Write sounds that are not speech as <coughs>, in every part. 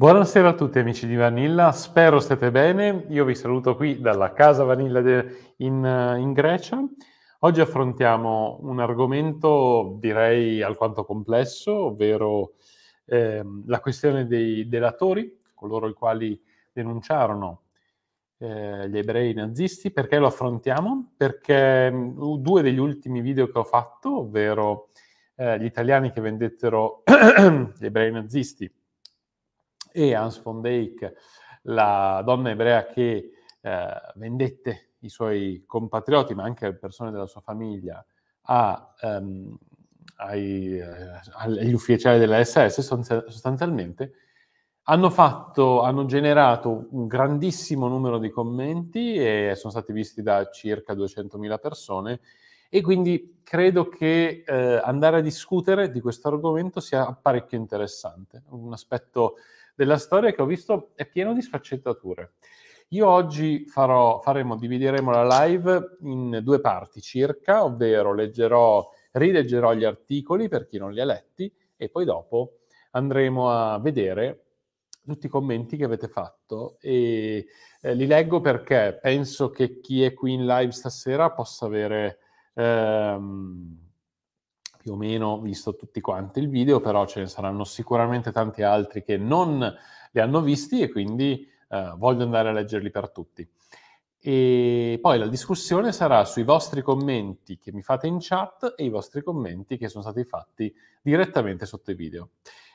Buonasera a tutti amici di Vanilla, spero state bene. Io vi saluto qui dalla casa Vanilla de, in, in, Grecia. Oggi affrontiamo un argomento direi alquanto complesso, ovvero eh, la questione dei delatori, coloro i quali denunciarono eh, gli ebrei nazisti. Perché lo affrontiamo? Perché mm, due degli ultimi video che ho fatto, ovvero eh, gli italiani che vendettero <clears throat> gli ebrei nazisti e Hans von Dijk, la donna ebrea che eh, vendette i suoi compatrioti, ma anche persone della sua famiglia, a, ehm, ai, eh, agli ufficiali della SS sostanzialmente, hanno, fatto, hanno generato un grandissimo numero di commenti e sono stati visti da circa 200.000 persone e quindi credo che eh, andare a discutere di questo argomento sia parecchio interessante, un aspetto della storia che ho visto è pieno di sfaccettature. Io oggi farò, faremo, divideremo la live in due parti circa, ovvero leggerò, rileggerò gli articoli per chi non li ha letti e poi dopo andremo a vedere tutti i commenti che avete fatto e eh, li leggo perché penso che chi è qui in live stasera possa avere ehm, più o meno visto tutti quanti il video, però ce ne saranno sicuramente tanti altri che non li hanno visti e quindi eh, voglio andare a leggerli per tutti. E poi la discussione sarà sui vostri commenti che mi fate in chat e i vostri commenti che sono stati fatti direttamente sotto i video.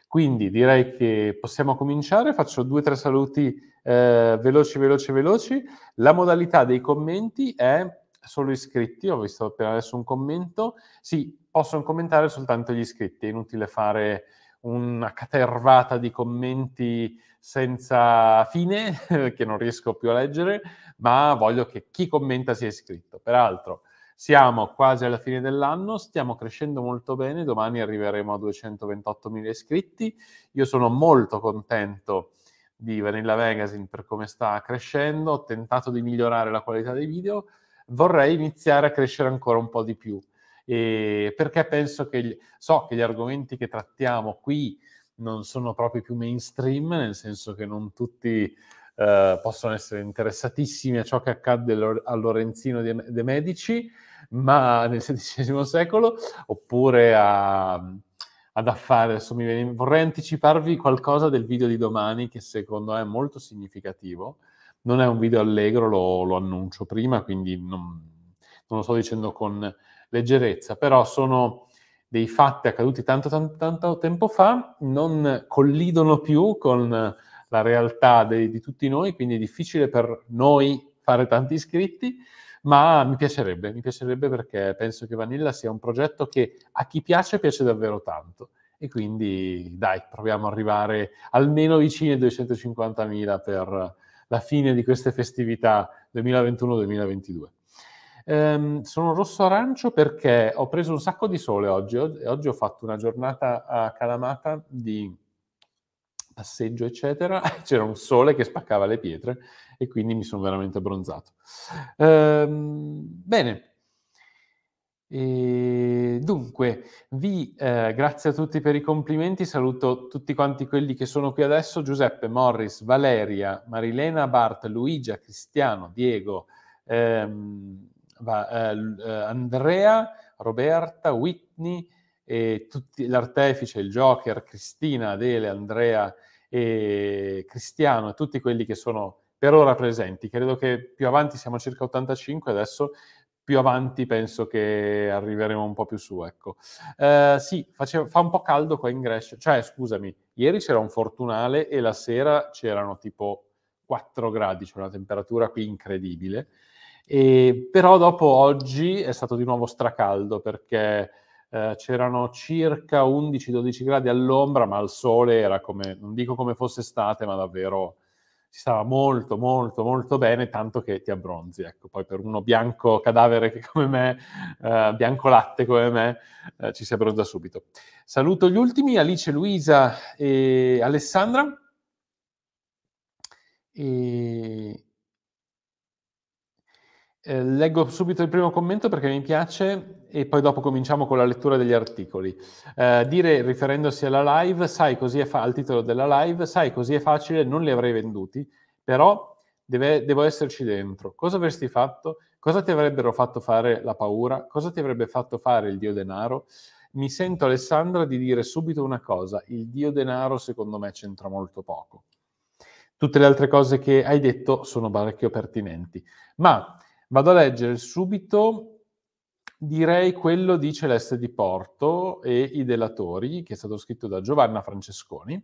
Quindi direi che possiamo cominciare, faccio due o tre saluti eh, veloci, veloci, veloci. La modalità dei commenti è solo iscritti, ho visto appena adesso un commento. Sì, possono commentare soltanto gli iscritti, è inutile fare una catervata di commenti senza fine <laughs> che non riesco più a leggere, ma voglio che chi commenta sia iscritto. Peraltro siamo quasi alla fine dell'anno, stiamo crescendo molto bene, domani arriveremo a 228.000 iscritti. Io sono molto contento di Vanilla Magazine per come sta crescendo, ho tentato di migliorare la qualità dei video, vorrei iniziare a crescere ancora un po' di più eh, perché penso che gli, so che gli argomenti che trattiamo qui non sono proprio più mainstream, nel senso che non tutti eh, possono essere interessatissimi a ciò che accadde a Lorenzino de, Medici, ma nel XVI secolo, oppure a, ad affare. Adesso viene, vorrei anticiparvi qualcosa del video di domani che secondo me è molto significativo. Non è un video allegro, lo, lo annuncio prima, quindi non, non, lo sto dicendo con leggerezza, però sono dei fatti accaduti tanto, tanto, tanto tempo fa, non collidono più con la realtà dei, di tutti noi, quindi è difficile per noi fare tanti iscritti, ma mi piacerebbe, mi piacerebbe perché penso che Vanilla sia un progetto che a chi piace piace davvero tanto e quindi dai, proviamo ad arrivare almeno vicino ai 250.000 per la fine di queste festività 2021-2022. Ehm, sono rosso-arancio perché ho preso un sacco di sole oggi. e Oggi ho fatto una giornata a Calamata di passeggio, eccetera. <laughs> C'era un sole che spaccava le pietre e quindi mi sono veramente abbronzato. Ehm, bene. E dunque, vi eh, grazie a tutti per i complimenti, saluto tutti quanti quelli che sono qui adesso, Giuseppe, Morris, Valeria, Marilena, Bart, Luigia, Cristiano, Diego, ehm, va, eh, eh, Andrea, Roberta, Whitney, tutti, l'artefice, il Joker, Cristina, Adele, Andrea e Cristiano, e tutti quelli che sono per ora presenti. Credo che più avanti siamo circa 85, adesso più avanti penso che arriveremo un po' più su, ecco. Uh, sì, face- fa un po' caldo qua in Grecia, cioè scusami, ieri c'era un fortunale e la sera c'erano tipo 4 gradi, c'è cioè una temperatura qui incredibile. E, però dopo oggi è stato di nuovo stracaldo perché eh, c'erano circa 11-12 gradi all'ombra, ma il sole era come, non dico come fosse estate, ma davvero si stava molto, molto, molto bene, tanto che ti abbronzi. Ecco, poi per uno bianco cadavere come me, eh, bianco latte come me, eh, ci si abbronza subito. Saluto gli ultimi, Alice, Luisa e Alessandra. E eh, leggo subito il primo commento perché mi piace e poi dopo cominciamo con la lettura degli articoli. Eh, dire, riferendosi alla live, sai così è fa- al titolo della live, sai così è facile, non li avrei venduti, però deve- devo esserci dentro. Cosa avresti fatto? Cosa ti avrebbero fatto fare la paura? Cosa ti avrebbe fatto fare il dio denaro? Mi sento Alessandra di dire subito una cosa, il dio denaro secondo me c'entra molto poco. Tutte le altre cose che hai detto sono parecchio pertinenti, ma Vado a leggere subito, direi quello di Celeste di Porto e i delatori, che è stato scritto da Giovanna Francesconi,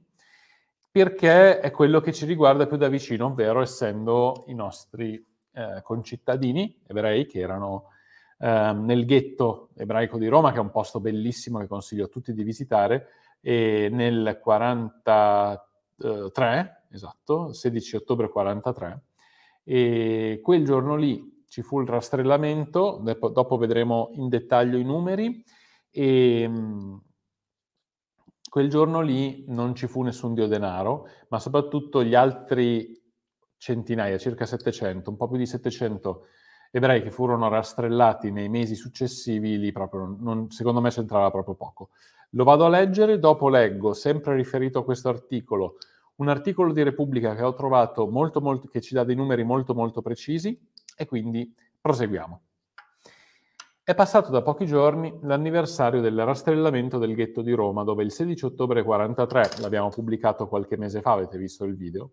perché è quello che ci riguarda più da vicino, ovvero essendo i nostri eh, concittadini ebrei che erano eh, nel ghetto ebraico di Roma, che è un posto bellissimo che consiglio a tutti di visitare, e nel 43, eh, esatto, 16 ottobre 43, e quel giorno lì ci fu il rastrellamento, dopo vedremo in dettaglio i numeri, e ehm, quel giorno lì non ci fu nessun dio denaro, ma soprattutto gli altri centinaia, circa 700, un po' più di 700 ebrei che furono rastrellati nei mesi successivi, lì proprio, non, secondo me c'entrava proprio poco. Lo vado a leggere, dopo leggo, sempre riferito a questo articolo, un articolo di Repubblica che ho trovato molto, molto, che ci dà dei numeri molto molto precisi, e quindi proseguiamo. È passato da pochi giorni l'anniversario del rastrellamento del ghetto di Roma, dove il 16 ottobre 43, l'abbiamo pubblicato qualche mese fa, avete visto il video,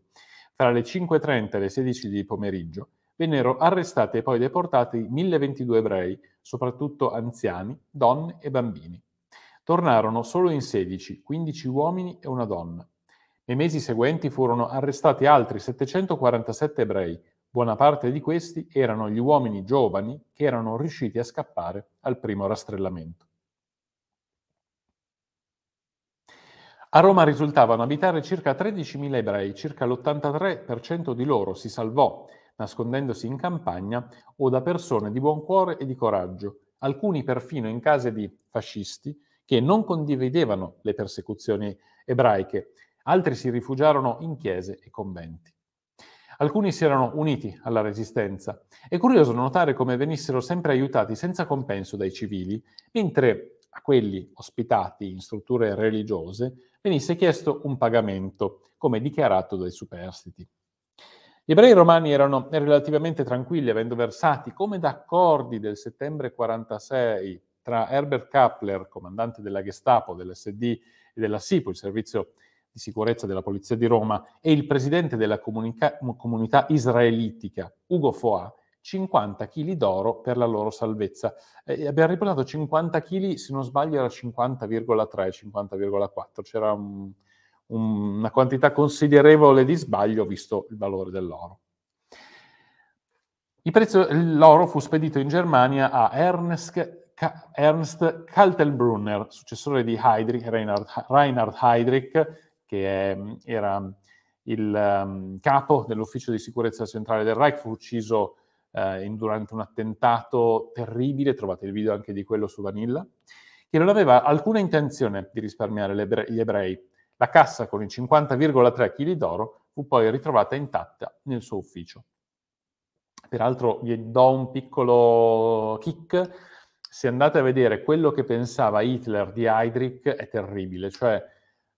tra le 5.30 e le 16 di pomeriggio, vennero arrestati e poi deportati 1022 ebrei, soprattutto anziani, donne e bambini. Tornarono solo in 16, 15 uomini e una donna. Nei mesi seguenti furono arrestati altri 747 ebrei, Buona parte di questi erano gli uomini giovani che erano riusciti a scappare al primo rastrellamento. A Roma risultavano abitare circa 13.000 ebrei, circa l'83% di loro si salvò nascondendosi in campagna o da persone di buon cuore e di coraggio, alcuni perfino in case di fascisti che non condividevano le persecuzioni ebraiche, altri si rifugiarono in chiese e conventi. Alcuni si erano uniti alla resistenza. È curioso notare come venissero sempre aiutati senza compenso dai civili, mentre a quelli ospitati in strutture religiose venisse chiesto un pagamento, come dichiarato dai superstiti. Gli ebrei romani erano relativamente tranquilli, avendo versati, come da del settembre 46, tra Herbert Kappler, comandante della Gestapo, dell'SD e della SIPO, il servizio di sicurezza della Polizia di Roma e il presidente della comunica- comunità israelitica, Ugo Foa, 50 kg d'oro per la loro salvezza. Eh, abbiamo riportato 50 kg, se non sbaglio era 50,3, 50,4, c'era un, un, una quantità considerevole di sbaglio visto il valore dell'oro. Il Prezzo, l'oro fu spedito in Germania a Ernest, Ka, Ernst Kaltelbrunner, successore di Heydrich, Reinhard, Reinhard Heydrich, che è, era il um, capo dell'ufficio di sicurezza centrale del Reich, fu ucciso eh, in, durante un attentato terribile, trovate il video anche di quello su Vanilla, che non aveva alcuna intenzione di risparmiare gli ebrei. La cassa con i 50,3 kg d'oro fu poi ritrovata intatta nel suo ufficio. Peraltro vi do un piccolo kick, se andate a vedere quello che pensava Hitler di Heydrich è terribile, cioè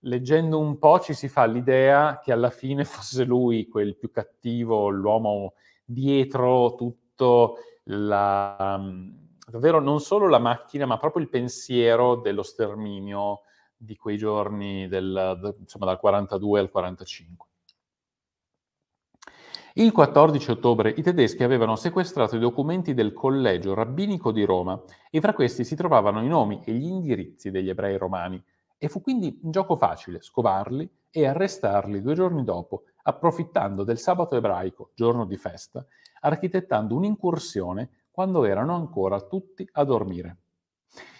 leggendo un po' ci si fa l'idea che alla fine <laughs> fosse lui quel più cattivo, l'uomo dietro tutto, la, mm, davvero non solo la macchina, ma proprio il pensiero dello sterminio di quei giorni, del, insomma dal 42 al 45. Il 14 ottobre i tedeschi avevano sequestrato i documenti del collegio rabbinico di Roma e fra questi si trovavano i nomi e gli indirizzi degli ebrei romani, e fu quindi un gioco facile scovarli e arrestarli due giorni dopo, approfittando del sabato ebraico, giorno di festa, architettando un'incursione quando erano ancora tutti a dormire.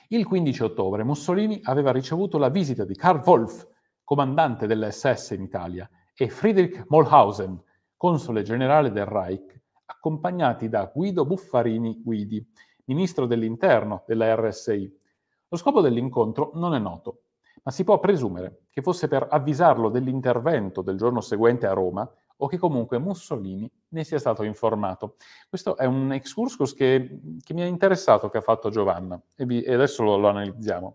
Il 15 ottobre Mussolini aveva ricevuto la visita di Karl Wolff, comandante dell'SS in Italia, e Friedrich Molhausen, console generale del Reich, accompagnati da Guido Buffarini Guidi, ministro dell'interno della RSI. Lo scopo dell'incontro non è noto ma si può presumere che fosse per avvisarlo dell'intervento del giorno seguente a Roma o che comunque Mussolini ne sia stato informato. Questo è un excursus che, che mi ha interessato che ha fatto Giovanna e, vi, e adesso lo, lo, analizziamo.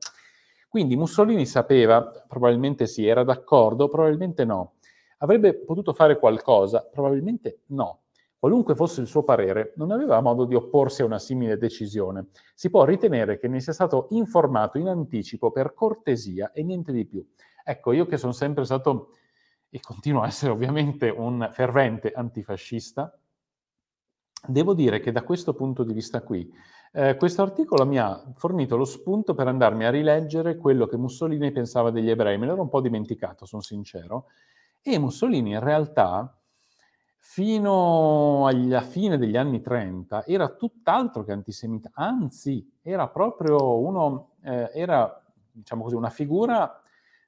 Quindi Mussolini sapeva, probabilmente sì, era d'accordo, probabilmente no. Avrebbe potuto fare qualcosa, probabilmente no. Qualunque fosse il suo parere, non aveva modo di opporsi a una simile decisione. Si può ritenere che ne sia stato informato in anticipo per cortesia e niente di più. Ecco, io che sono sempre stato e continuo a essere ovviamente un fervente antifascista, devo dire che da questo punto di vista qui, eh, questo articolo mi ha fornito lo spunto per andarmi a rileggere quello che Mussolini pensava degli ebrei. Me l'ero un po' dimenticato, sono sincero. E Mussolini in realtà fino alla fine degli anni 30 era tutt'altro che antisemita, anzi era proprio uno, eh, era, diciamo così, una figura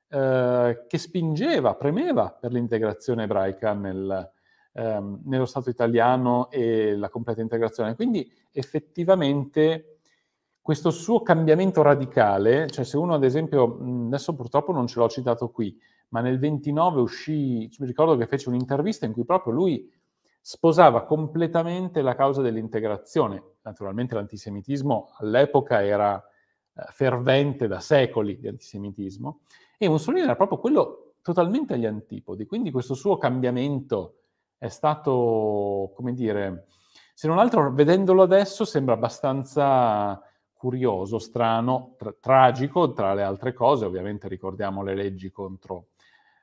eh, che spingeva, premeva per l'integrazione ebraica nel, ehm, nello Stato italiano e la completa integrazione. Quindi effettivamente questo suo cambiamento radicale, cioè se uno ad esempio, adesso purtroppo non ce l'ho citato qui, ma nel 29 uscì, mi ricordo che fece un'intervista in cui proprio lui sposava completamente la causa dell'integrazione. Naturalmente l'antisemitismo all'epoca era eh, fervente da secoli di antisemitismo e Mussolini era proprio quello totalmente agli antipodi, quindi questo suo cambiamento è stato, come dire, se non altro vedendolo adesso sembra abbastanza curioso, strano, tra- tragico, tra le altre cose, ovviamente ricordiamo le leggi contro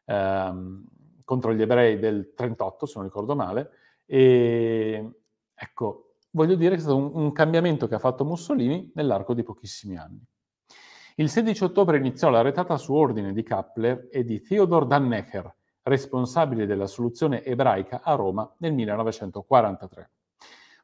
ehm, contro gli ebrei del 38, se non ricordo male. E ecco, voglio dire che è stato un, un cambiamento che ha fatto Mussolini nell'arco di pochissimi anni. Il 16 ottobre iniziò la retata su ordine di Kappler e di Theodor Dannecker, responsabile della soluzione ebraica a Roma nel 1943.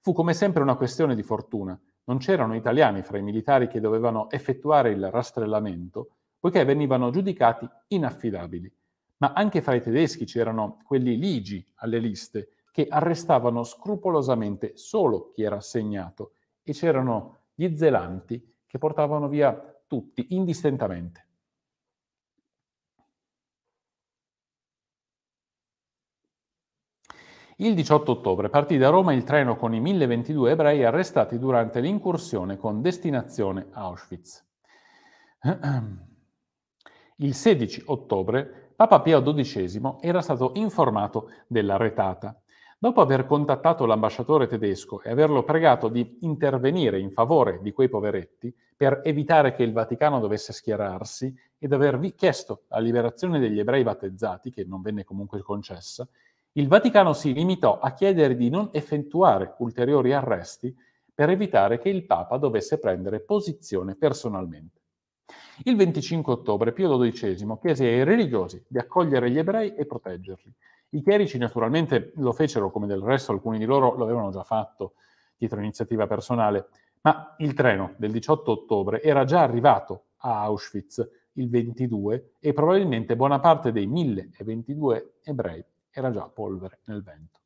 Fu come sempre una questione di fortuna. Non c'erano italiani fra i militari che dovevano effettuare il rastrellamento, poiché venivano giudicati inaffidabili ma anche fra i tedeschi c'erano quelli ligi alle liste che arrestavano scrupolosamente solo chi era assegnato e c'erano gli zelanti che portavano via tutti indistintamente. Il 18 ottobre partì da Roma il treno con i 1022 ebrei arrestati durante l'incursione con destinazione Auschwitz. <clears throat> Il 16 ottobre Papa Pio XII era stato informato della retata. Dopo aver contattato l'ambasciatore tedesco e averlo pregato di intervenire in favore di quei poveretti per evitare che il Vaticano dovesse schierarsi ed aver chiesto la liberazione degli ebrei battezzati, che non venne comunque concessa, il Vaticano si limitò a chiedere di non effettuare ulteriori arresti per evitare che il Papa dovesse prendere posizione personalmente. Il 25 ottobre Pio XII chiese ai religiosi di accogliere gli ebrei e proteggerli. I chierici naturalmente lo fecero, come del resto alcuni di loro lo avevano già fatto dietro iniziativa personale, ma il treno del 18 ottobre era già arrivato a Auschwitz il 22 e probabilmente buona parte dei 1022 ebrei era già polvere nel vento.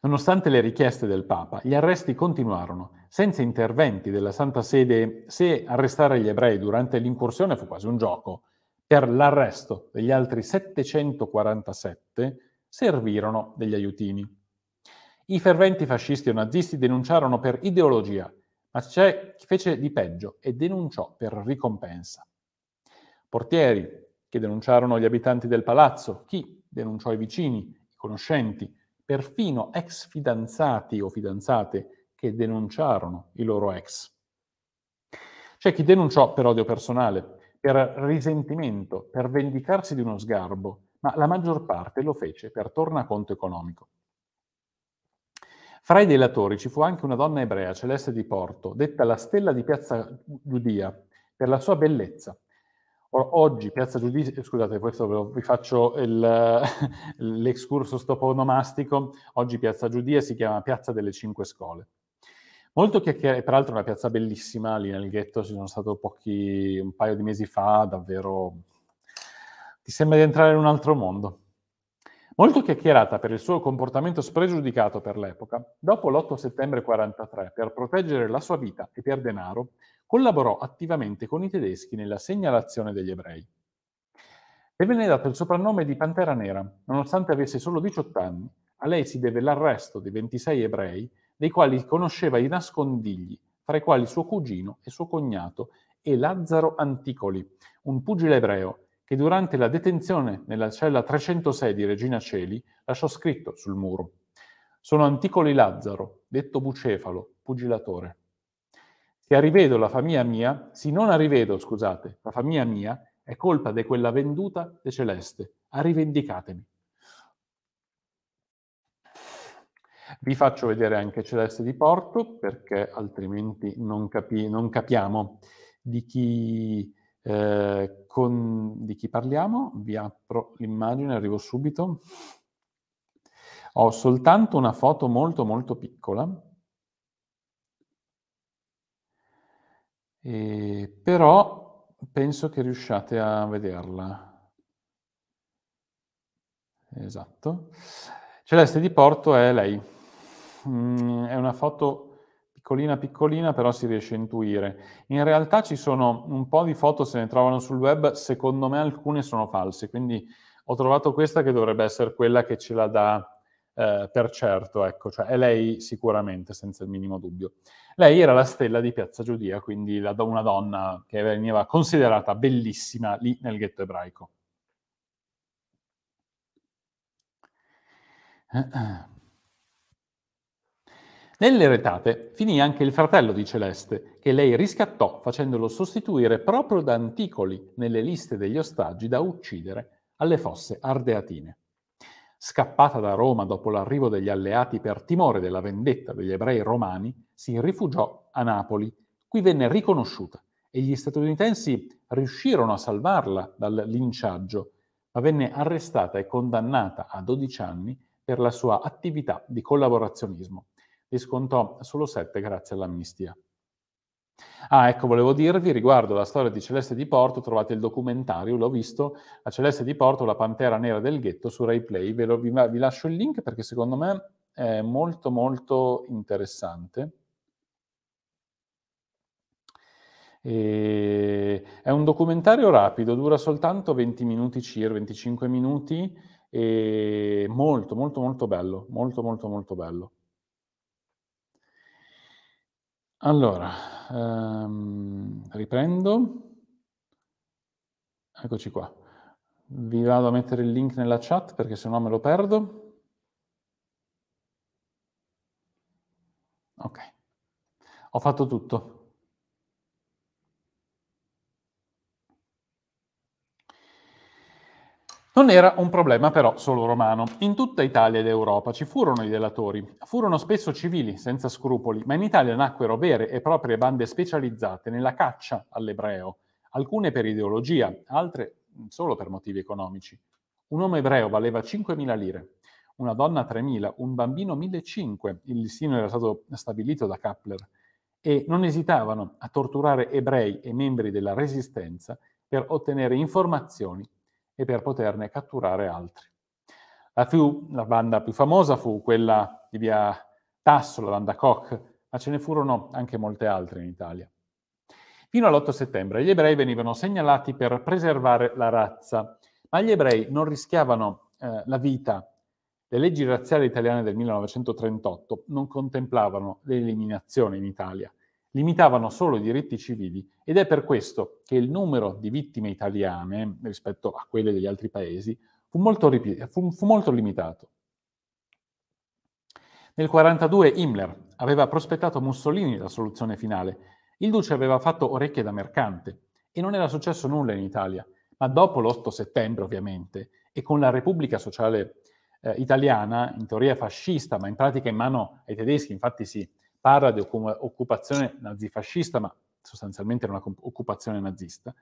Nonostante le richieste del Papa, gli arresti continuarono senza interventi della Santa Sede se arrestare gli ebrei durante l'incursione fu quasi un gioco, per l'arresto degli altri 747 servirono degli aiutini. I ferventi fascisti o nazisti denunciarono per ideologia, ma c'è chi fece di peggio e denunciò per ricompensa. Portieri che denunciarono gli abitanti del palazzo, chi denunciò i vicini, i conoscenti, perfino ex fidanzati o fidanzate che denunciarono i loro ex. C'è chi denunciò per odio personale, per risentimento, per vendicarsi di uno sgarbo, ma la maggior parte lo fece per tornaconto economico. Fra i delatori ci fu anche una donna ebrea, Celeste di Porto, detta la stella di Piazza Giudia, per la sua bellezza. Oggi Piazza Giudia, eh, scusate, questo vi faccio il, <laughs> l'excursus toponomastico, oggi Piazza Giudia si chiama Piazza delle Cinque Scuole. Molto chiacchierare, peraltro è una piazza bellissima lì nel ghetto, ci sono stato pochi, un paio di mesi fa, davvero ti sembra di entrare in un altro mondo. Molto chiacchierata per il suo comportamento spregiudicato per l'epoca, dopo l'8 settembre 43, per proteggere la sua vita e per denaro, collaborò attivamente con i tedeschi nella segnalazione degli ebrei. Le venne dato il soprannome di Pantera Nera, nonostante avesse solo 18 anni. A lei si deve l'arresto di 26 ebrei dei quali conosceva i nascondigli, fra i quali suo cugino e suo cognato, e Lazzaro Anticoli, un pugile ebreo, che durante la detenzione nella cella 306 di Regina Celi lasciò scritto sul muro. Sono Anticoli Lazzaro, detto Bucefalo, pugilatore. Se arrivedo la famiglia mia, se non arrivedo, scusate, la famiglia mia, è colpa di quella venduta de Celeste. Arrivendicatemi. Vi faccio vedere anche Celeste di Porto perché altrimenti non, capi non capiamo di chi, eh, con, di chi parliamo. Vi apro l'immagine, arrivo subito. Ho soltanto una foto molto molto piccola, e, però penso che riusciate a vederla. Esatto. Celeste di Porto è lei. Mm, è una foto piccolina piccolina, però si riesce a intuire. In realtà ci sono un po' di foto, se ne trovano sul web, secondo me alcune sono false, quindi ho trovato questa che dovrebbe essere quella che ce la dà eh, per certo, ecco, cioè è lei sicuramente, senza il minimo dubbio. Lei era la stella di Piazza Giudia, quindi la, una donna che veniva considerata bellissima lì nel ghetto ebraico. <clears throat> Eh, eh. Nelle retate finì anche il fratello di Celeste, che lei riscattò facendolo sostituire proprio da Anticoli nelle liste degli ostaggi da uccidere alle fosse ardeatine. Scappata da Roma dopo l'arrivo degli alleati per timore della vendetta degli ebrei romani, si rifugiò a Napoli, qui venne riconosciuta e gli statunitensi riuscirono a salvarla dal linciaggio, ma venne arrestata e condannata a 12 anni per la sua attività di collaborazionismo scontò solo 7 grazie all'amnistia. Ah, ecco, volevo dirvi riguardo la storia di Celeste di Porto, trovate il documentario, l'ho visto, la Celeste di Porto, la pantera nera del ghetto su RaiPlay, ve lo, vi, vi lascio il link perché secondo me è molto molto interessante. E è un documentario rapido, dura soltanto 20 minuti circa, 25 minuti, e molto molto molto bello, molto molto molto bello. Allora, ehm, riprendo. Eccoci qua. Vi vado a mettere il link nella chat perché se no me lo perdo. Ok. Ho fatto tutto. Non era un problema però solo romano. In tutta Italia ed Europa ci furono i delatori. Furono spesso civili, senza scrupoli, ma in Italia nacquero vere e proprie bande specializzate nella caccia all'ebreo, alcune per ideologia, altre solo per motivi economici. Un uomo ebreo valeva 5.000 lire, una donna 3.000, un bambino 1.500, il listino era stato stabilito da Kappler, e non esitavano a torturare ebrei e membri della Resistenza per ottenere informazioni e per poterne catturare altri. La, più, la banda più famosa fu quella di via Tasso, la banda Koch, ma ce ne furono anche molte altre in Italia. Fino all'8 settembre gli ebrei venivano segnalati per preservare la razza, ma gli ebrei non rischiavano eh, la vita. Le leggi razziali italiane del 1938 non contemplavano l'eliminazione in Italia limitavano solo i diritti civili ed è per questo che il numero di vittime italiane rispetto a quelle degli altri paesi fu molto, fu, fu molto limitato. Nel 1942 Himmler aveva prospettato a Mussolini la soluzione finale. Il duce aveva fatto orecchie da mercante e non era successo nulla in Italia, ma dopo l'8 settembre ovviamente e con la Repubblica Sociale eh, Italiana, in teoria fascista ma in pratica in mano ai tedeschi, infatti si parla di occupazione nazifascista, ma sostanzialmente era una occupazione nazista,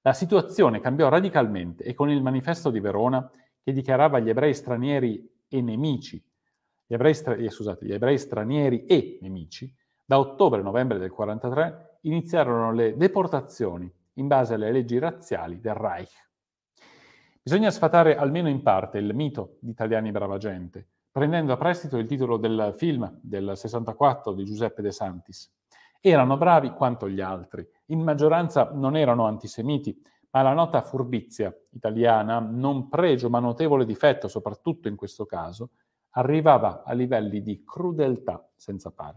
la situazione cambiò radicalmente e con il manifesto di Verona che dichiarava gli ebrei stranieri e nemici, gli ebrei, stra- eh, scusate, gli ebrei stranieri e nemici, da ottobre-novembre del 1943 iniziarono le deportazioni in base alle leggi razziali del Reich. Bisogna sfatare almeno in parte il mito di italiani brava gente, prendendo a prestito il titolo del film del 64 di Giuseppe De Santis. Erano bravi quanto gli altri, in maggioranza non erano antisemiti, ma la nota furbizia italiana, non pregio ma notevole difetto soprattutto in questo caso, arrivava a livelli di crudeltà senza pari.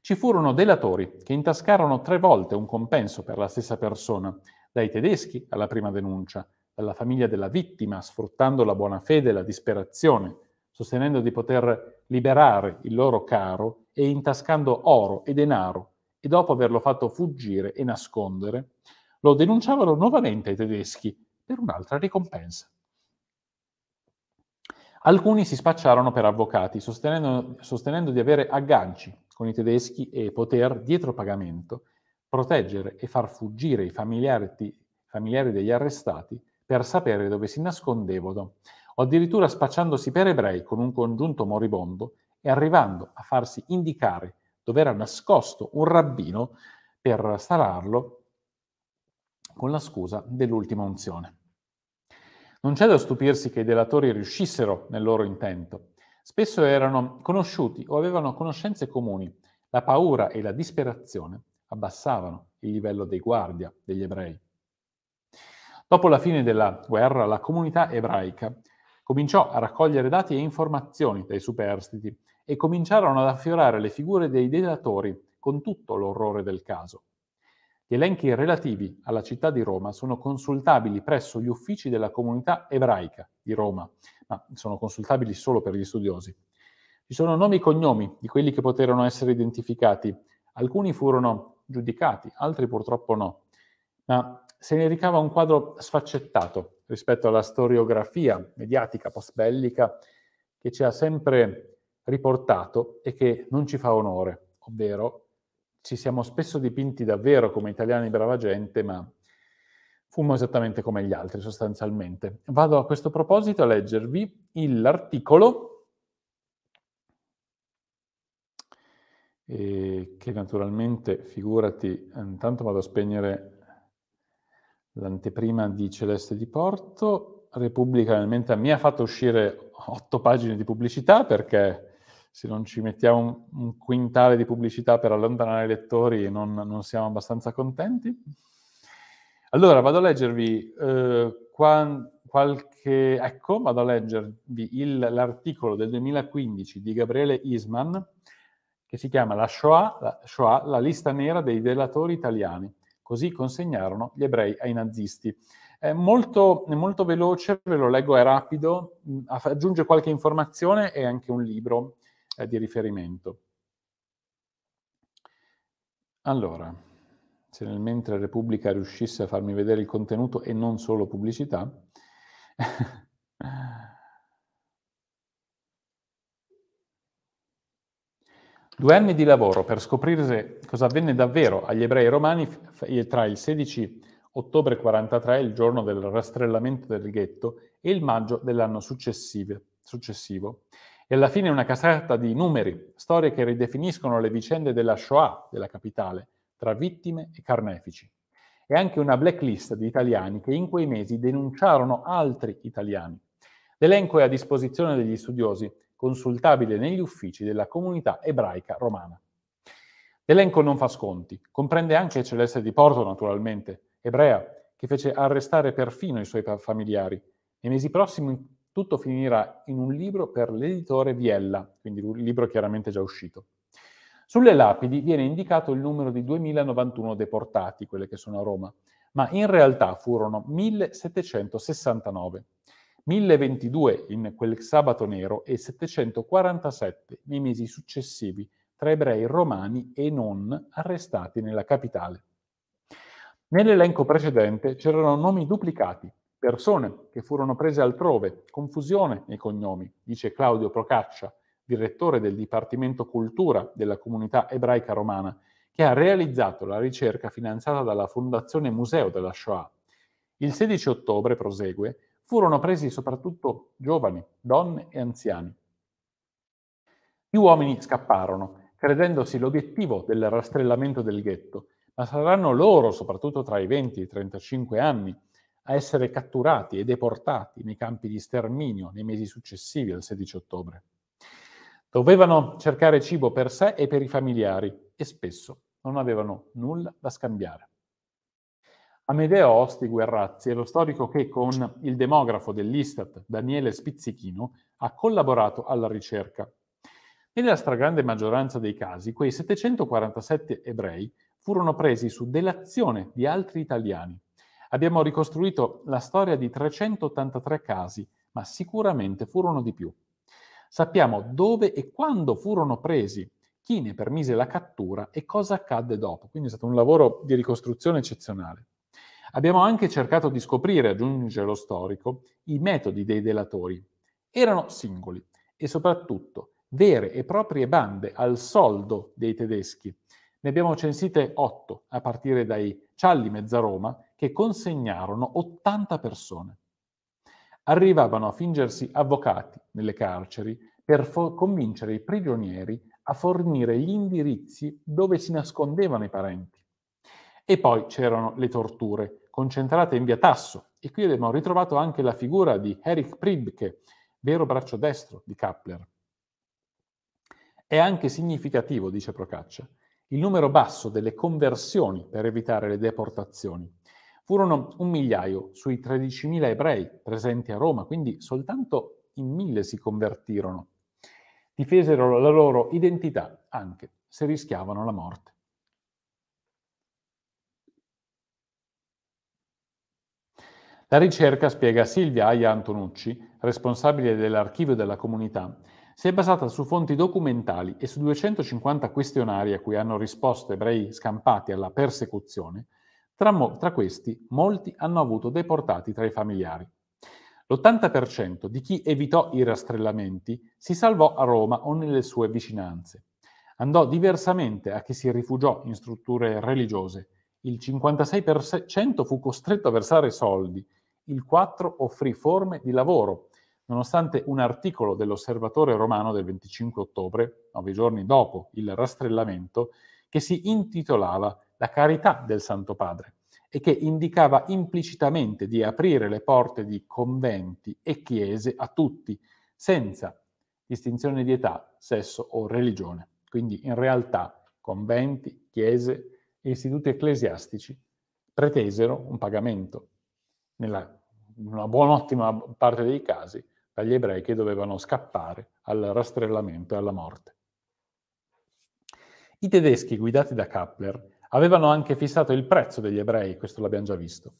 Ci furono delatori che intascarono tre volte un compenso per la stessa persona, dai tedeschi alla prima denuncia, dalla famiglia della vittima, sfruttando la buona fede e la disperazione sostenendo di poter liberare il loro caro e intascando oro e denaro, e dopo averlo fatto fuggire e nascondere, lo denunciavano nuovamente ai tedeschi per un'altra ricompensa. Alcuni si spacciarono per avvocati, sostenendo, sostenendo di avere agganci con i tedeschi e poter, dietro pagamento, proteggere e far fuggire i familiari, familiari degli arrestati per sapere dove si nascondevano, o addirittura spacciandosi per ebrei con un congiunto moribondo e arrivando a farsi indicare dove era nascosto un rabbino per salarlo con la scusa dell'ultima unzione. Non c'è da stupirsi che i delatori riuscissero nel loro intento. Spesso erano conosciuti o avevano conoscenze comuni. La paura e la disperazione abbassavano il livello dei guardia degli ebrei. Dopo la fine della guerra, la comunità ebraica Cominciò a raccogliere dati e informazioni dai superstiti e cominciarono ad affiorare le figure dei delatori con tutto l'orrore del caso. Gli elenchi relativi alla città di Roma sono consultabili presso gli uffici della comunità ebraica di Roma, ma sono consultabili solo per gli studiosi. Ci sono nomi e cognomi di quelli che poterono essere identificati. Alcuni furono giudicati, altri purtroppo no. Ma se ne ricava un quadro sfaccettato rispetto alla storiografia mediatica post-bellica che ci ha sempre riportato e che non ci fa onore, ovvero ci siamo spesso dipinti davvero come italiani brava gente, ma fummo esattamente come gli altri sostanzialmente. Vado a questo proposito a leggervi l'articolo eh, che naturalmente, figurati, intanto vado a spegnere l'anteprima di Celeste di Porto. Repubblica Elementa mi ha fatto uscire otto pagine di pubblicità perché se non ci mettiamo un, un quintale di pubblicità per allontanare i lettori non, non siamo abbastanza contenti. Allora, vado a leggervi eh, qua, qualche... Ecco, vado a leggervi il, l'articolo del 2015 di Gabriele Isman che si chiama La Shoah, la, Shoah, la lista nera dei delatori italiani Così consegnarono gli ebrei ai nazisti. È molto, molto veloce, ve lo leggo, è rapido, aggiunge qualche informazione e anche un libro eh, di riferimento. Allora, se nel mentre Repubblica riuscisse a farmi vedere il contenuto e non solo pubblicità. <laughs> Due anni di lavoro per scoprire cosa avvenne davvero agli ebrei romani tra il 16 ottobre 43, il giorno del rastrellamento del ghetto, e il maggio dell'anno successivo. E alla fine una casata di numeri, storie che ridefiniscono le vicende della Shoah, della capitale, tra vittime e carnefici. E anche una blacklist di italiani che in quei mesi denunciarono altri italiani. L'elenco è a disposizione degli studiosi consultabile negli uffici della comunità ebraica romana. L'elenco non fa sconti, comprende anche Celeste di Porto, naturalmente, ebrea, che fece arrestare perfino i suoi familiari. Nei mesi prossimi tutto finirà in un libro per l'editore Viella, quindi un libro chiaramente già uscito. Sulle lapidi viene indicato il numero di 2091 deportati, quelle che sono a Roma, ma in realtà furono 1769. 1022 in quel sabato nero e 747 nei mesi successivi tra ebrei romani e non arrestati nella capitale. Nell'elenco precedente c'erano nomi duplicati, persone che furono prese altrove, confusione nei cognomi, dice Claudio Procaccia, direttore del Dipartimento Cultura della Comunità Ebraica Romana, che ha realizzato la ricerca finanziata dalla Fondazione Museo della Shoah. Il 16 ottobre, prosegue, furono presi soprattutto giovani, donne e anziani. Gli uomini scapparono, credendosi l'obiettivo del rastrellamento del ghetto, ma saranno loro, soprattutto tra i 20 e i 35 anni, a essere catturati e deportati nei campi di sterminio nei mesi successivi al 16 ottobre. Dovevano cercare cibo per sé e per i familiari e spesso non avevano nulla da scambiare. Amedeo Osti Guerrazzi è lo storico che con il demografo dell'Istat Daniele Spizzichino ha collaborato alla ricerca. Nella stragrande maggioranza dei casi, quei 747 ebrei furono presi su delazione di altri italiani. Abbiamo ricostruito la storia di 383 casi, ma sicuramente furono di più. Sappiamo dove e quando furono presi, chi ne permise la cattura e cosa accadde dopo. Quindi è stato un lavoro di ricostruzione eccezionale. Abbiamo anche cercato di scoprire, aggiunge lo storico, i metodi dei delatori. Erano singoli e soprattutto vere e proprie bande al soldo dei tedeschi. Ne abbiamo censite otto, a partire dai Cialli Mezzaroma, che consegnarono 80 persone. Arrivavano a fingersi avvocati nelle carceri per fo- convincere i prigionieri a fornire gli indirizzi dove si nascondevano i parenti. E poi c'erano le torture, concentrate in via Tasso. E qui abbiamo ritrovato anche la figura di Erich Pribke, vero braccio destro di Kapler. È anche significativo, dice Procaccia, il numero basso delle conversioni per evitare le deportazioni. Furono un migliaio sui 13.000 ebrei presenti a Roma, quindi soltanto in mille si convertirono. Difesero la loro identità anche se rischiavano la morte. La ricerca, spiega Silvia Aia Antonucci, responsabile dell'archivio della comunità, si è basata su fonti documentali e su 250 questionari a cui hanno risposto ebrei scampati alla persecuzione, tra, mo- tra questi molti hanno avuto deportati tra i familiari. L'80% di chi evitò i rastrellamenti si salvò a Roma o nelle sue vicinanze. Andò diversamente a chi si rifugiò in strutture religiose. Il 56% fu costretto a versare soldi il 4 offrì forme di lavoro, nonostante un articolo dell'Osservatore romano del 25 ottobre, nove giorni dopo il rastrellamento, che si intitolava La carità del Santo Padre e che indicava implicitamente di aprire le porte di conventi e chiese a tutti, senza distinzione di età, sesso o religione. Quindi in realtà conventi, chiese e istituti ecclesiastici pretesero un pagamento nella una buon'ottima parte dei casi, dagli ebrei che dovevano scappare al rastrellamento e alla morte. I tedeschi, guidati da Kappler, avevano anche fissato il prezzo degli ebrei, questo l'abbiamo già visto.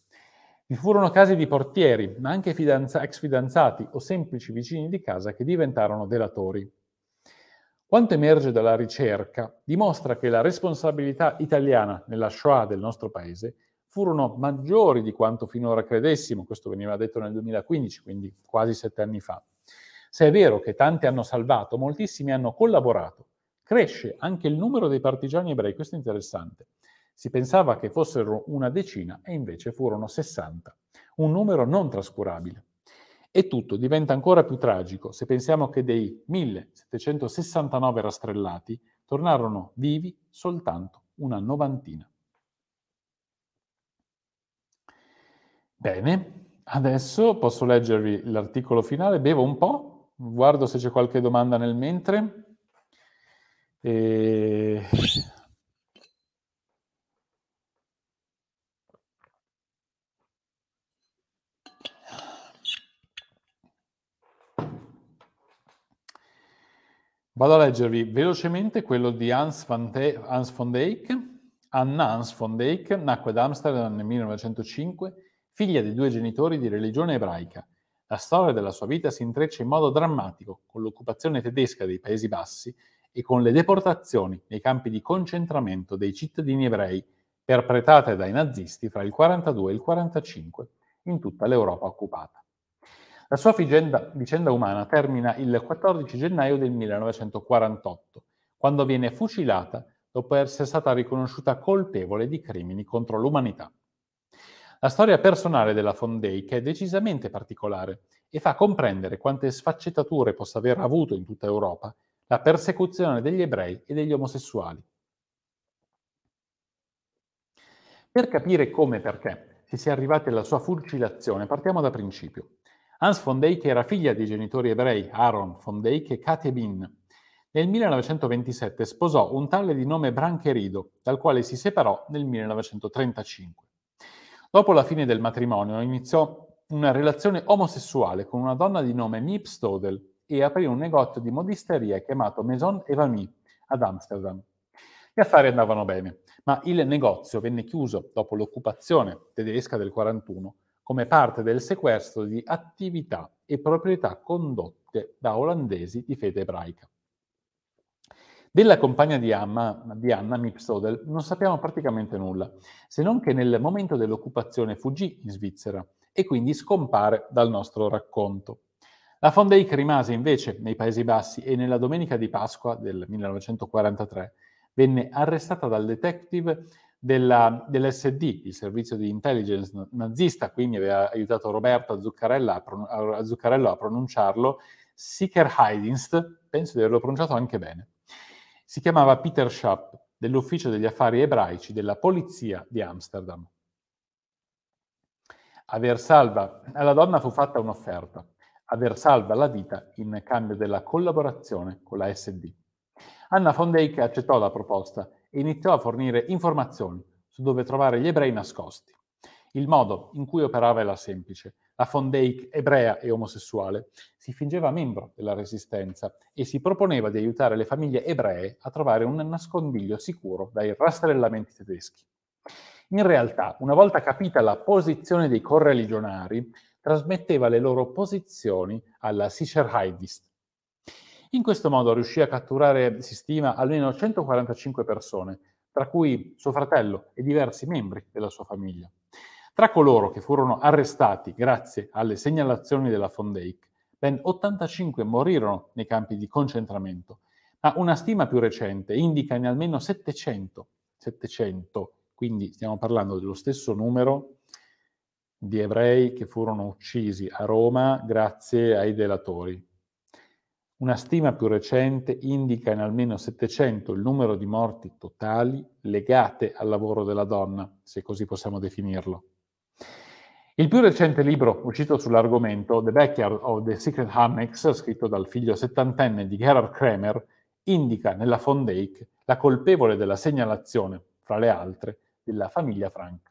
Vi furono casi di portieri, ma anche fidanza- ex fidanzati o semplici vicini di casa che diventarono delatori. Quanto emerge dalla ricerca dimostra che la responsabilità italiana nella Shoah del nostro paese furono maggiori di quanto finora credessimo, questo veniva detto nel 2015, quindi quasi sette anni fa. Se è vero che tanti hanno salvato, moltissimi hanno collaborato. Cresce anche il numero dei partigiani ebrei, questo è interessante. Si pensava che fossero una decina e invece furono 60, un numero non trascurabile. E tutto diventa ancora più tragico se pensiamo che dei 1769 rastrellati tornarono vivi soltanto una novantina. Bene, adesso posso leggervi l'articolo finale, bevo un po', guardo se c'è qualche domanda nel mentre. E... Vado a leggervi velocemente quello di Hans, van, Te- Hans von Dijk. Anna Hans von Dijk nacque ad Amsterdam nel 1905 figlia di due genitori di religione ebraica. La storia della sua vita si intreccia in modo drammatico con l'occupazione tedesca dei Paesi Bassi e con le deportazioni nei campi di concentramento dei cittadini ebrei perpetrate dai nazisti fra il 42 e il 45 in tutta l'Europa occupata. La sua vicenda, vicenda umana termina il 14 gennaio del 1948, quando viene fucilata dopo essere stata riconosciuta colpevole di crimini contro l'umanità. La storia personale della Fondeic è decisamente particolare e fa comprendere quante sfaccettature possa aver avuto in tutta Europa la persecuzione degli ebrei e degli omosessuali. Per capire come e perché si sia arrivati alla sua fucilazione, partiamo da principio. Hans von Dyck era figlia di genitori ebrei Aaron von Dyck e Kate Bin. Nel 1927 sposò un tale di nome Brancherido, dal quale si separò nel 1935. Dopo la fine del matrimonio iniziò una relazione omosessuale con una donna di nome Miep Stodel e aprì un negozio di modisteria chiamato Maison Evamie ad Amsterdam. Gli affari andavano bene, ma il negozio venne chiuso dopo l'occupazione tedesca del 41 come parte del sequestro di attività e proprietà condotte da olandesi di fede ebraica. Della compagna di Anna, di Anna Mipsodel, non sappiamo praticamente nulla, se non che nel momento dell'occupazione fuggì in Svizzera e quindi scompare dal nostro racconto. La von Dyck rimase invece nei Paesi Bassi e nella domenica di Pasqua del 1943 venne arrestata dal detective della, dell'SD, il servizio di intelligence nazista, qui mi aveva aiutato Roberto a Zuccarello a, a, Zuccarello a pronunciarlo, Sicher Heidienst, penso di averlo pronunciato anche bene. Si chiamava Peter Schaap, dell'Ufficio degli Affari Ebraici della Polizia di Amsterdam. A Versalva alla donna fu fatta un'offerta, a Versalva la vita in cambio della collaborazione con la SD. Anna von Dijk accettò la proposta e iniziò a fornire informazioni su dove trovare gli ebrei nascosti. Il modo in cui operava era semplice la Fondake ebrea e omosessuale, si fingeva membro della resistenza e si proponeva di aiutare le famiglie ebree a trovare un nascondiglio sicuro dai rastrellamenti tedeschi. In realtà, una volta capita la posizione dei correligionari, trasmetteva le loro posizioni alla Sicherheitdienst. In questo modo riuscì a catturare, si stima, almeno 145 persone, tra cui suo fratello e diversi membri della sua famiglia. Tra coloro che furono arrestati grazie alle segnalazioni della Fondeic, ben 85 morirono nei campi di concentramento, ma una stima più recente indica in almeno 700, 700 quindi stiamo parlando dello stesso numero di ebrei che furono uccisi a Roma grazie ai delatori. Una stima più recente indica in almeno 700 il numero di morti totali legate al lavoro della donna, se così possiamo definirlo. Il più recente libro uscito sull'argomento, The Backyard of the Secret Hammocks, scritto dal figlio settantenne di Gerhard Kremer, indica nella von la colpevole della segnalazione, fra le altre, della famiglia Frank.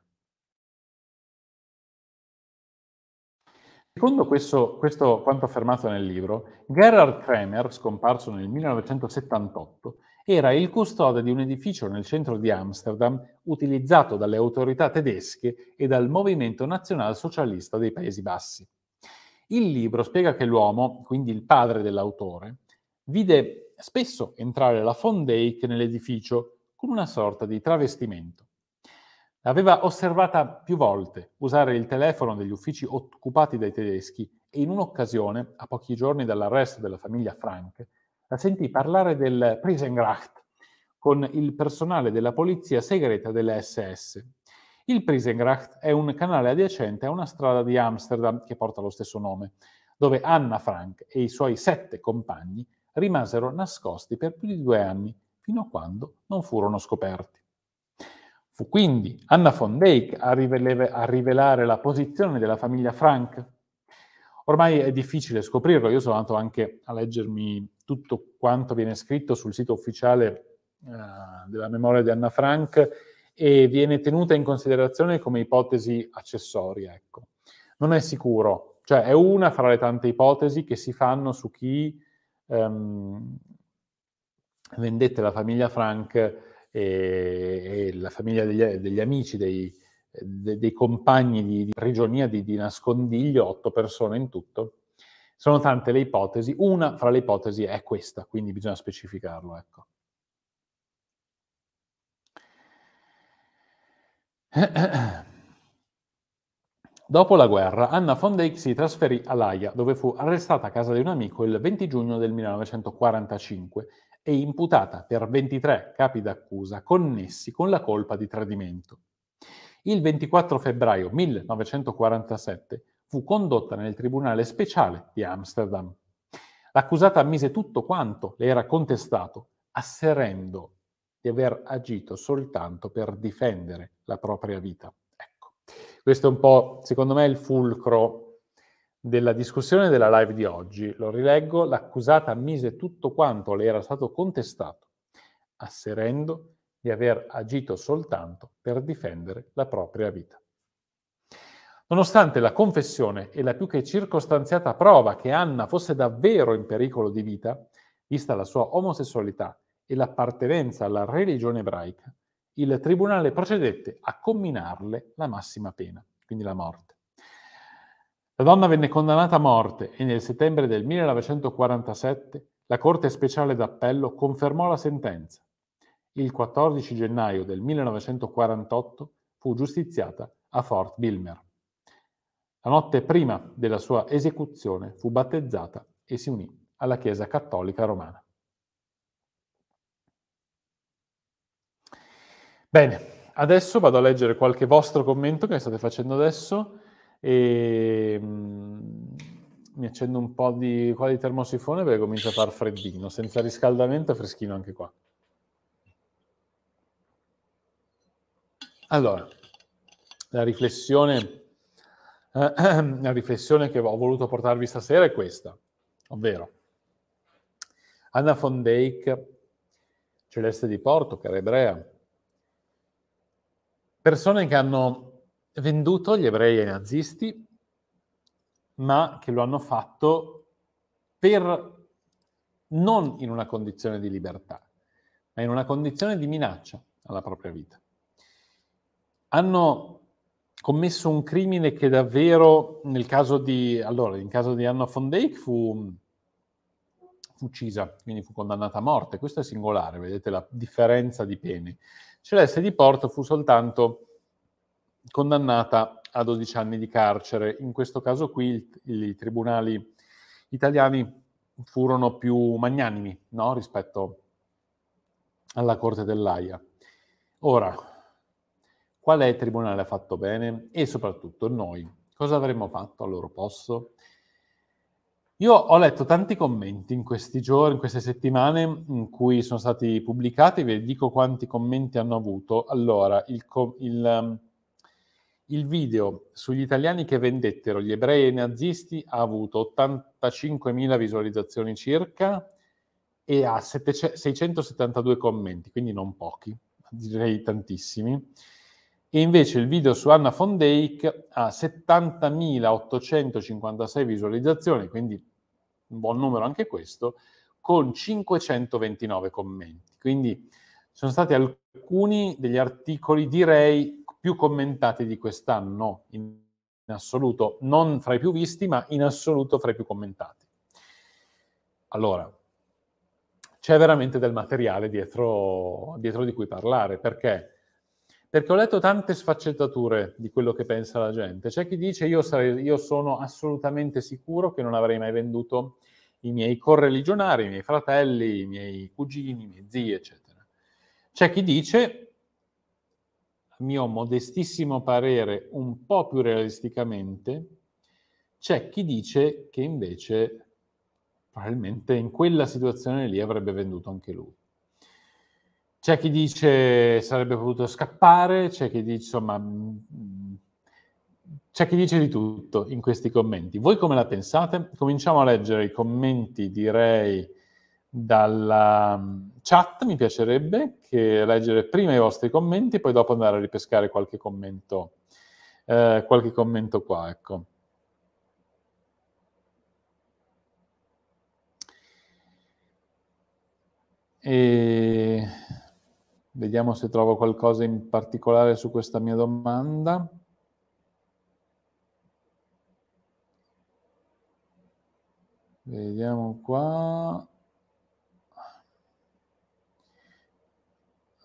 Secondo questo, questo, quanto affermato nel libro, Gerhard Kremer, scomparso nel 1978, era il custode di un edificio nel centro di Amsterdam utilizzato dalle autorità tedesche e dal movimento nazionalsocialista dei Paesi Bassi. Il libro spiega che l'uomo, quindi il padre dell'autore, vide spesso entrare la von Dyck nell'edificio con una sorta di travestimento. L'aveva osservata più volte usare il telefono degli uffici occupati dai tedeschi e in un'occasione, a pochi giorni dall'arresto della famiglia Frank, la sentì parlare del Prisengracht con il personale della polizia segreta delle SS. Il Prisengracht è un canale adiacente a una strada di Amsterdam che porta lo stesso nome, dove Anna Frank e i suoi sette compagni rimasero nascosti per più di due anni, fino a quando non furono scoperti. Fu quindi Anna von Dyck a, a rivelare la posizione della famiglia Frank. Ormai è difficile scoprirlo, io sono andato anche a leggermi tutto quanto viene scritto sul sito ufficiale eh, della memoria di Anna Frank e viene tenuta in considerazione come ipotesi accessoria. Ecco. Non è sicuro, cioè è una fra le tante ipotesi che si fanno su chi ehm, vendette la famiglia Frank e, e la famiglia degli, degli amici, dei, de, dei, compagni di, di prigionia, di, di nascondiglio, otto persone in tutto, sono tante le ipotesi, una fra le ipotesi è questa, quindi bisogna specificarlo. Ecco. <clears throat> Dopo la guerra, Anna von Dijk si trasferì all'Aia, dove fu arrestata a casa di un amico il 20 giugno del 1945 e imputata per 23 capi d'accusa connessi con la colpa di tradimento. Il 24 febbraio 1947 fu condotta nel Tribunale speciale di Amsterdam. L'accusata ammise tutto quanto le era contestato, asserendo di aver agito soltanto per difendere la propria vita. Ecco, questo è un po', secondo me, il fulcro della discussione della live di oggi. Lo rileggo, l'accusata ammise tutto quanto le era stato contestato, asserendo di aver agito soltanto per difendere la propria vita. Nonostante la confessione e la più che circostanziata prova che Anna fosse davvero in pericolo di vita, vista la sua omosessualità e l'appartenenza alla religione ebraica, il tribunale procedette a comminarle la massima pena, quindi la morte. La donna venne condannata a morte e nel settembre del 1947 la Corte Speciale d'Appello confermò la sentenza. Il 14 gennaio del 1948 fu giustiziata a Fort Bilmer. La notte prima della sua esecuzione fu battezzata e si unì alla Chiesa Cattolica Romana. Bene, adesso vado a leggere qualche vostro commento che state facendo adesso e mm, mi accendo un po' di, qua di termosifone perché comincia a far freddino, senza riscaldamento è freschino anche qua. Allora, la riflessione eh, <clears throat> la riflessione che ho voluto portarvi stasera è questa, ovvero Anna von Dijk, celeste di Porto, che era ebrea, persone che hanno venduto gli ebrei ai nazisti, ma che lo hanno fatto per non in una condizione di libertà, ma in una condizione di minaccia alla propria vita. Hanno commesso un crimine che davvero, nel caso di, allora, in caso di Anna von Dijk, fu, fu uccisa, quindi fu condannata a morte. Questo è singolare, vedete la differenza di pene. Celeste di Porto fu soltanto condannata a 12 anni di carcere. In questo caso qui il, i tribunali italiani furono più magnanimi no? rispetto alla Corte dell'AIA. Ora, Qual è il tribunale ha fatto bene? E soprattutto noi, cosa avremmo fatto al loro posto? Io ho letto tanti commenti in questi giorni, in queste settimane in cui sono stati pubblicati, vi dico quanti commenti hanno avuto. Allora, il, il, um, il video sugli italiani che vendettero gli ebrei e i nazisti ha avuto 85.000 visualizzazioni circa e ha 7, 672 commenti, quindi non pochi, direi tantissimi e invece il video su Anna von Dijk ha 70.856 visualizzazioni, quindi un buon numero anche questo, con 529 commenti. Quindi sono stati alcuni degli articoli, direi, più commentati di quest'anno in assoluto, non fra i più visti, ma in assoluto fra i più commentati. Allora, c'è veramente del materiale dietro, dietro di cui parlare, perché perché ho letto tante sfaccettature di quello che pensa la gente. C'è chi dice io, sarei, io sono assolutamente sicuro che non avrei mai venduto i miei correligionari, i miei fratelli, i miei cugini, i miei zii, eccetera. C'è chi dice, a mio modestissimo parere, un po' più realisticamente, c'è chi dice che invece probabilmente in quella situazione lì avrebbe venduto anche lui. C'è chi dice sarebbe potuto scappare, c'è chi dice, insomma, mm, c'è chi dice di tutto in questi commenti. Voi come la pensate? Cominciamo a leggere i commenti, direi, dalla mm, chat. Mi piacerebbe che leggere prima i vostri commenti poi dopo andare a ripescare qualche commento, eh, qualche commento qua, ecco. E Vediamo se trovo qualcosa in particolare su questa mia domanda. Vediamo qua.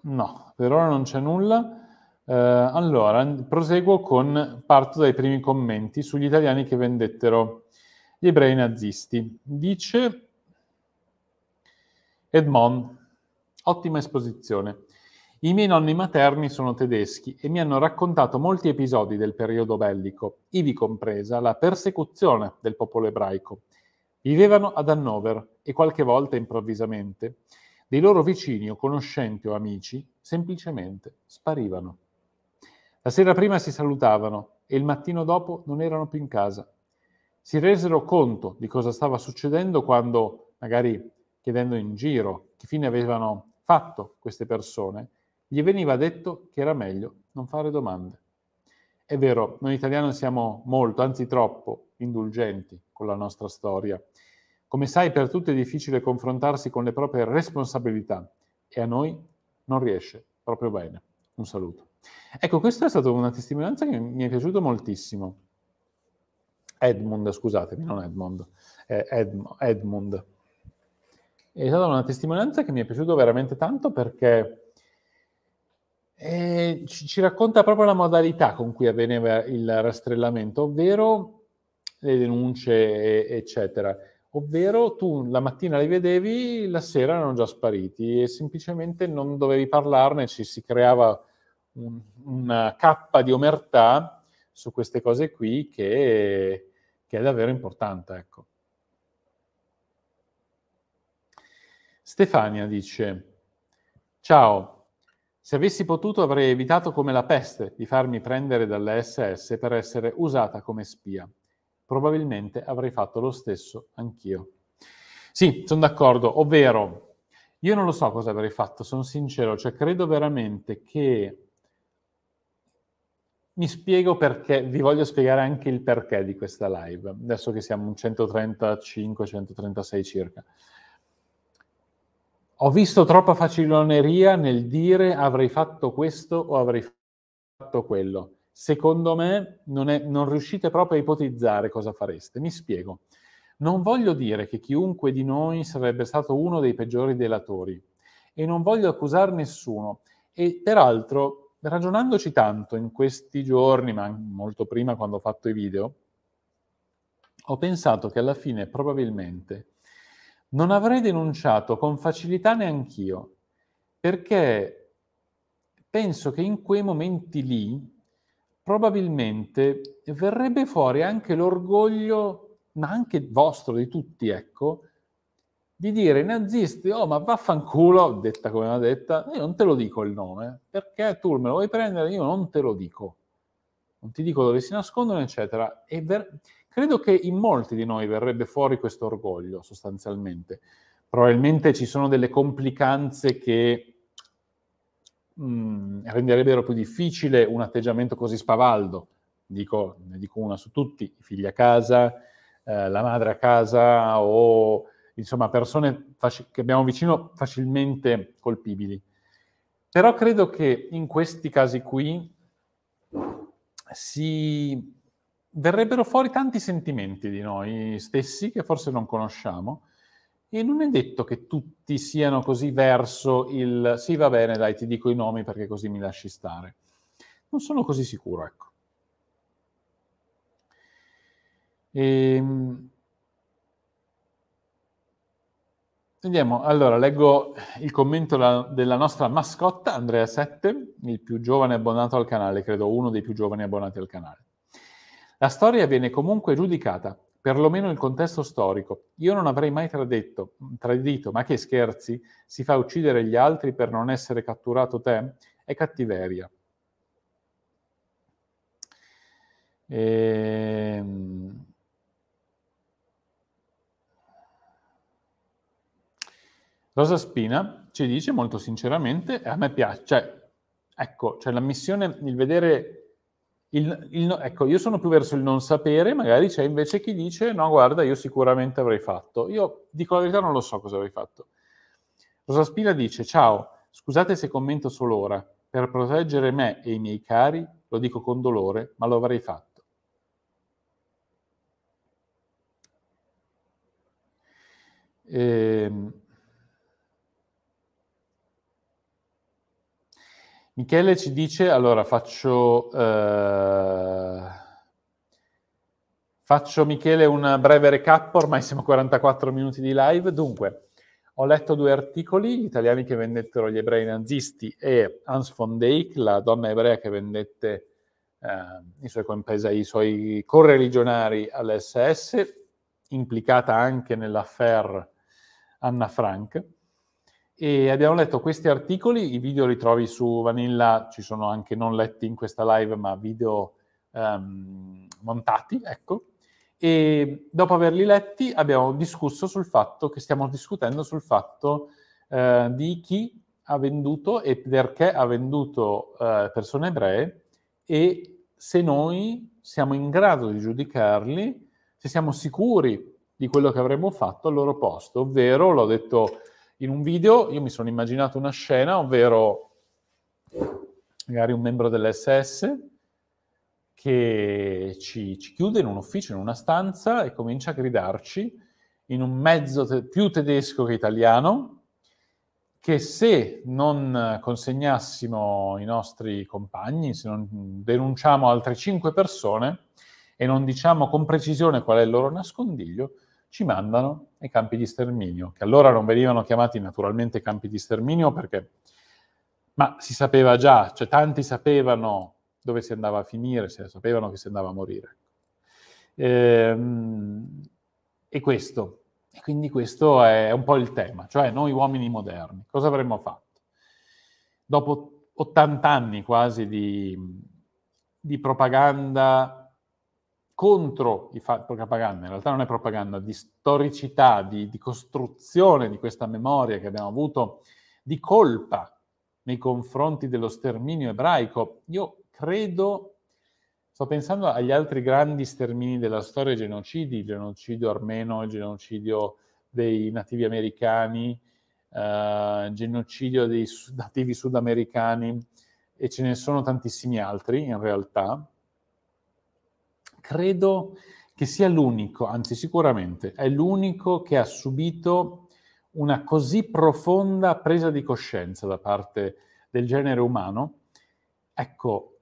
No, per ora non c'è nulla. Eh, allora, proseguo con, parto dai primi commenti sugli italiani che vendettero gli ebrei nazisti. Dice Edmond, ottima esposizione. I miei nonni materni sono tedeschi e mi hanno raccontato molti episodi del periodo bellico, ivi compresa la persecuzione del popolo ebraico. Vivevano ad Hannover e qualche volta improvvisamente dei loro vicini o conoscenti o amici semplicemente sparivano. La sera prima si salutavano e il mattino dopo non erano più in casa. Si resero conto di cosa stava succedendo quando, magari chiedendo in giro che fine avevano fatto queste persone, gli veniva detto che era meglio non fare domande. È vero, noi italiani siamo molto, anzi troppo, indulgenti con la nostra storia. Come sai, per tutti è difficile confrontarsi con le proprie responsabilità e a noi non riesce proprio bene. Un saluto. Ecco, questa è stata una testimonianza che mi è piaciuta moltissimo. Edmund, scusatemi, non Edmund, eh, Edmund. È stata una testimonianza che mi è piaciuta veramente tanto perché eh, ci, ci, racconta proprio la modalità con cui avveniva il rastrellamento, ovvero le denunce, eccetera. Ovvero tu la mattina li vedevi, la sera erano già spariti e semplicemente non dovevi parlarne, ci si creava un, una cappa di omertà su queste cose qui che, che è davvero importante. Ecco. Stefania dice, ciao, se avessi potuto avrei evitato come la peste di farmi prendere dalle SS per essere usata come spia. Probabilmente avrei fatto lo stesso anch'io. Sì, sono d'accordo, ovvero io non lo so cosa avrei fatto, sono sincero, cioè credo veramente che mi spiego perché, vi voglio spiegare anche il perché di questa live, adesso che siamo un 135-136 circa. Ho visto troppa faciloneria nel dire avrei fatto questo o avrei fatto quello. Secondo me non, è, non riuscite proprio a ipotizzare cosa fareste. Mi spiego. Non voglio dire che chiunque di noi sarebbe stato uno dei peggiori delatori e non voglio accusare nessuno. E peraltro, ragionandoci tanto in questi giorni, ma molto prima quando ho fatto i video, ho pensato che alla fine probabilmente non avrei denunciato con facilità neanch'io, perché penso che in quei momenti lì probabilmente verrebbe fuori anche l'orgoglio, ma anche vostro, di tutti, ecco, di dire ai nazisti, oh ma vaffanculo, detta come una detta, io non te lo dico il nome, perché tu me lo vuoi prendere, io non te lo dico, non ti dico dove si nascondono, eccetera. E ver- credo che in molti di noi verrebbe fuori questo orgoglio sostanzialmente. Probabilmente ci sono delle complicanze che mh, mm, renderebbero più difficile un atteggiamento così spavaldo. Dico, ne dico una su tutti, i figli a casa, eh, la madre a casa o insomma persone faci- che abbiamo vicino facilmente colpibili. Però credo che in questi casi qui si verrebbero fuori tanti sentimenti di noi stessi che forse non conosciamo e non è detto che tutti siano così verso il sì va bene dai ti dico i nomi perché così mi lasci stare. Non sono così sicuro, ecco. E... Ehm, Vediamo, allora leggo il commento la, della nostra mascotta Andrea 7, il più giovane abbonato al canale, credo uno dei più giovani abbonati al canale. La storia viene comunque giudicata, perlomeno in contesto storico. Io non avrei mai tradetto, tradito, ma che scherzi, si fa uccidere gli altri per non essere catturato te? È cattiveria. E... Ehm, Rosa Spina ci dice molto sinceramente, a me piace, cioè, ecco, cioè la missione, il vedere il, il, ecco, io sono più verso il non sapere, magari c'è invece chi dice no, guarda, io sicuramente avrei fatto. Io dico la verità, non lo so cosa avrei fatto. Rosa Spina dice, ciao, scusate se commento solo ora, per proteggere me e i miei cari, lo dico con dolore, ma lo avrei fatto. Ehm, Michele ci dice, allora faccio, eh, faccio Michele un breve recap, ormai siamo a 44 minuti di live. Dunque, ho letto due articoli, gli italiani che vendettero gli ebrei nazisti e Hans von Deich, la donna ebrea che vendette eh, i suoi compaesani, i suoi correligionari all'SS, implicata anche nell'affair Anna Frank e abbiamo letto questi articoli, i video li trovi su Vanilla, ci sono anche non letti in questa live, ma video um, montati, ecco. E dopo averli letti abbiamo discusso sul fatto che stiamo discutendo sul fatto uh, di chi ha venduto e perché ha venduto uh, persone ebree e se noi siamo in grado di giudicarli, se siamo sicuri di quello che avremmo fatto al loro posto, ovvero l'ho detto in un video io mi sono immaginato una scena, ovvero magari un membro dell'SS che ci, ci, chiude in un ufficio, in una stanza e comincia a gridarci in un mezzo te- più tedesco che italiano che se non consegnassimo i nostri compagni, se non denunciamo altre cinque persone e non diciamo con precisione qual è il loro nascondiglio, ci mandano ai campi di sterminio, che allora non venivano chiamati naturalmente campi di sterminio perché, ma si sapeva già, cioè tanti sapevano dove si andava a finire, sapevano che si andava a morire. Ehm, e questo, e quindi questo è un po' il tema, cioè noi uomini moderni, cosa avremmo fatto? Dopo 80 anni quasi di, di propaganda contro i fa- propaganda, in realtà non è propaganda, di storicità, di, di costruzione di questa memoria che abbiamo avuto, di colpa nei confronti dello sterminio ebraico. Io credo, sto pensando agli altri grandi stermini della storia, i genocidi, il genocidio armeno, il genocidio dei nativi americani, eh, genocidio dei nativi sudamericani e ce ne sono tantissimi altri in realtà credo che sia l'unico, anzi sicuramente è l'unico che ha subito una così profonda presa di coscienza da parte del genere umano. Ecco,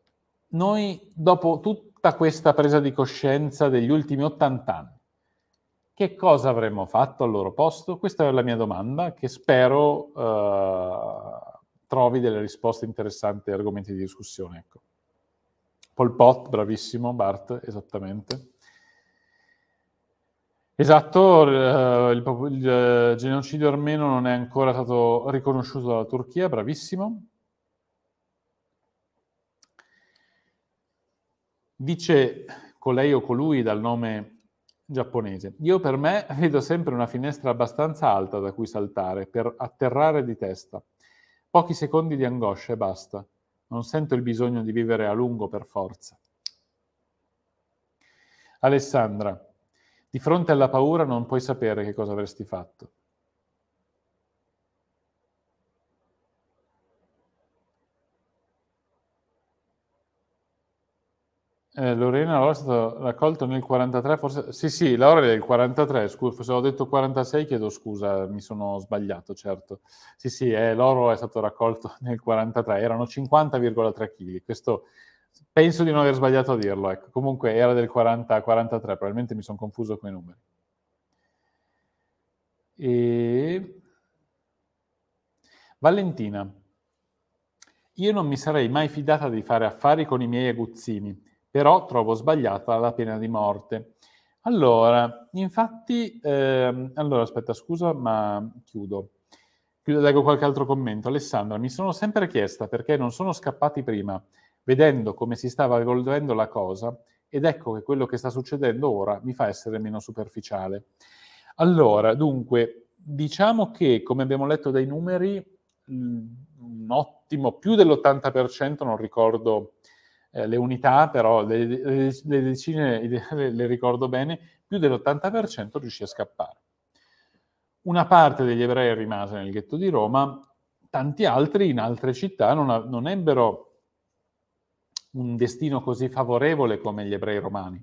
noi dopo tutta questa presa di coscienza degli ultimi 80 anni, che cosa avremmo fatto al loro posto? Questa è la mia domanda che spero eh, trovi delle risposte interessanti e argomenti di discussione. Ecco. Pol Pot, bravissimo Bart, esattamente. Esatto, eh, il, il, eh, genocidio armeno non è ancora stato riconosciuto dalla Turchia, bravissimo. Dice colei o colui dal nome giapponese, io per me <laughs> vedo sempre una finestra abbastanza alta da cui saltare per atterrare di testa. Pochi secondi di angoscia e basta. Non sento il bisogno di vivere a lungo per forza. Alessandra, di fronte alla paura non puoi sapere che cosa avresti fatto. Eh, Lorena allora è stato raccolto nel 43, forse... Sì, sì, è del 43, scusa, se ho detto 46 chiedo scusa, mi sono sbagliato, certo. Sì, sì, eh, l'oro è stato raccolto <laughs> nel 43, erano 50,3 kg, questo penso di non aver sbagliato a dirlo, ecco. Comunque era del 40-43, probabilmente mi sono confuso con i numeri. E... Valentina, io non mi sarei mai fidata di fare affari con i miei aguzzini però trovo sbagliata la pena di morte. Allora, infatti, ehm, allora aspetta, scusa, ma chiudo. Chiudo, leggo qualche altro commento. Alessandra, mi sono sempre chiesta perché non sono scappati prima, vedendo come si stava evolvendo la cosa, ed ecco che quello che sta succedendo ora mi fa essere meno superficiale. Allora, dunque, diciamo che, come abbiamo letto dai numeri, un ottimo, più dell'80%, non ricordo eh, le unità però, le, le, le decine le, le ricordo bene, più dell'80% riuscì a scappare. Una parte degli ebrei rimase nel ghetto di Roma, tanti altri in altre città non, non ebbero un destino così favorevole come gli ebrei romani.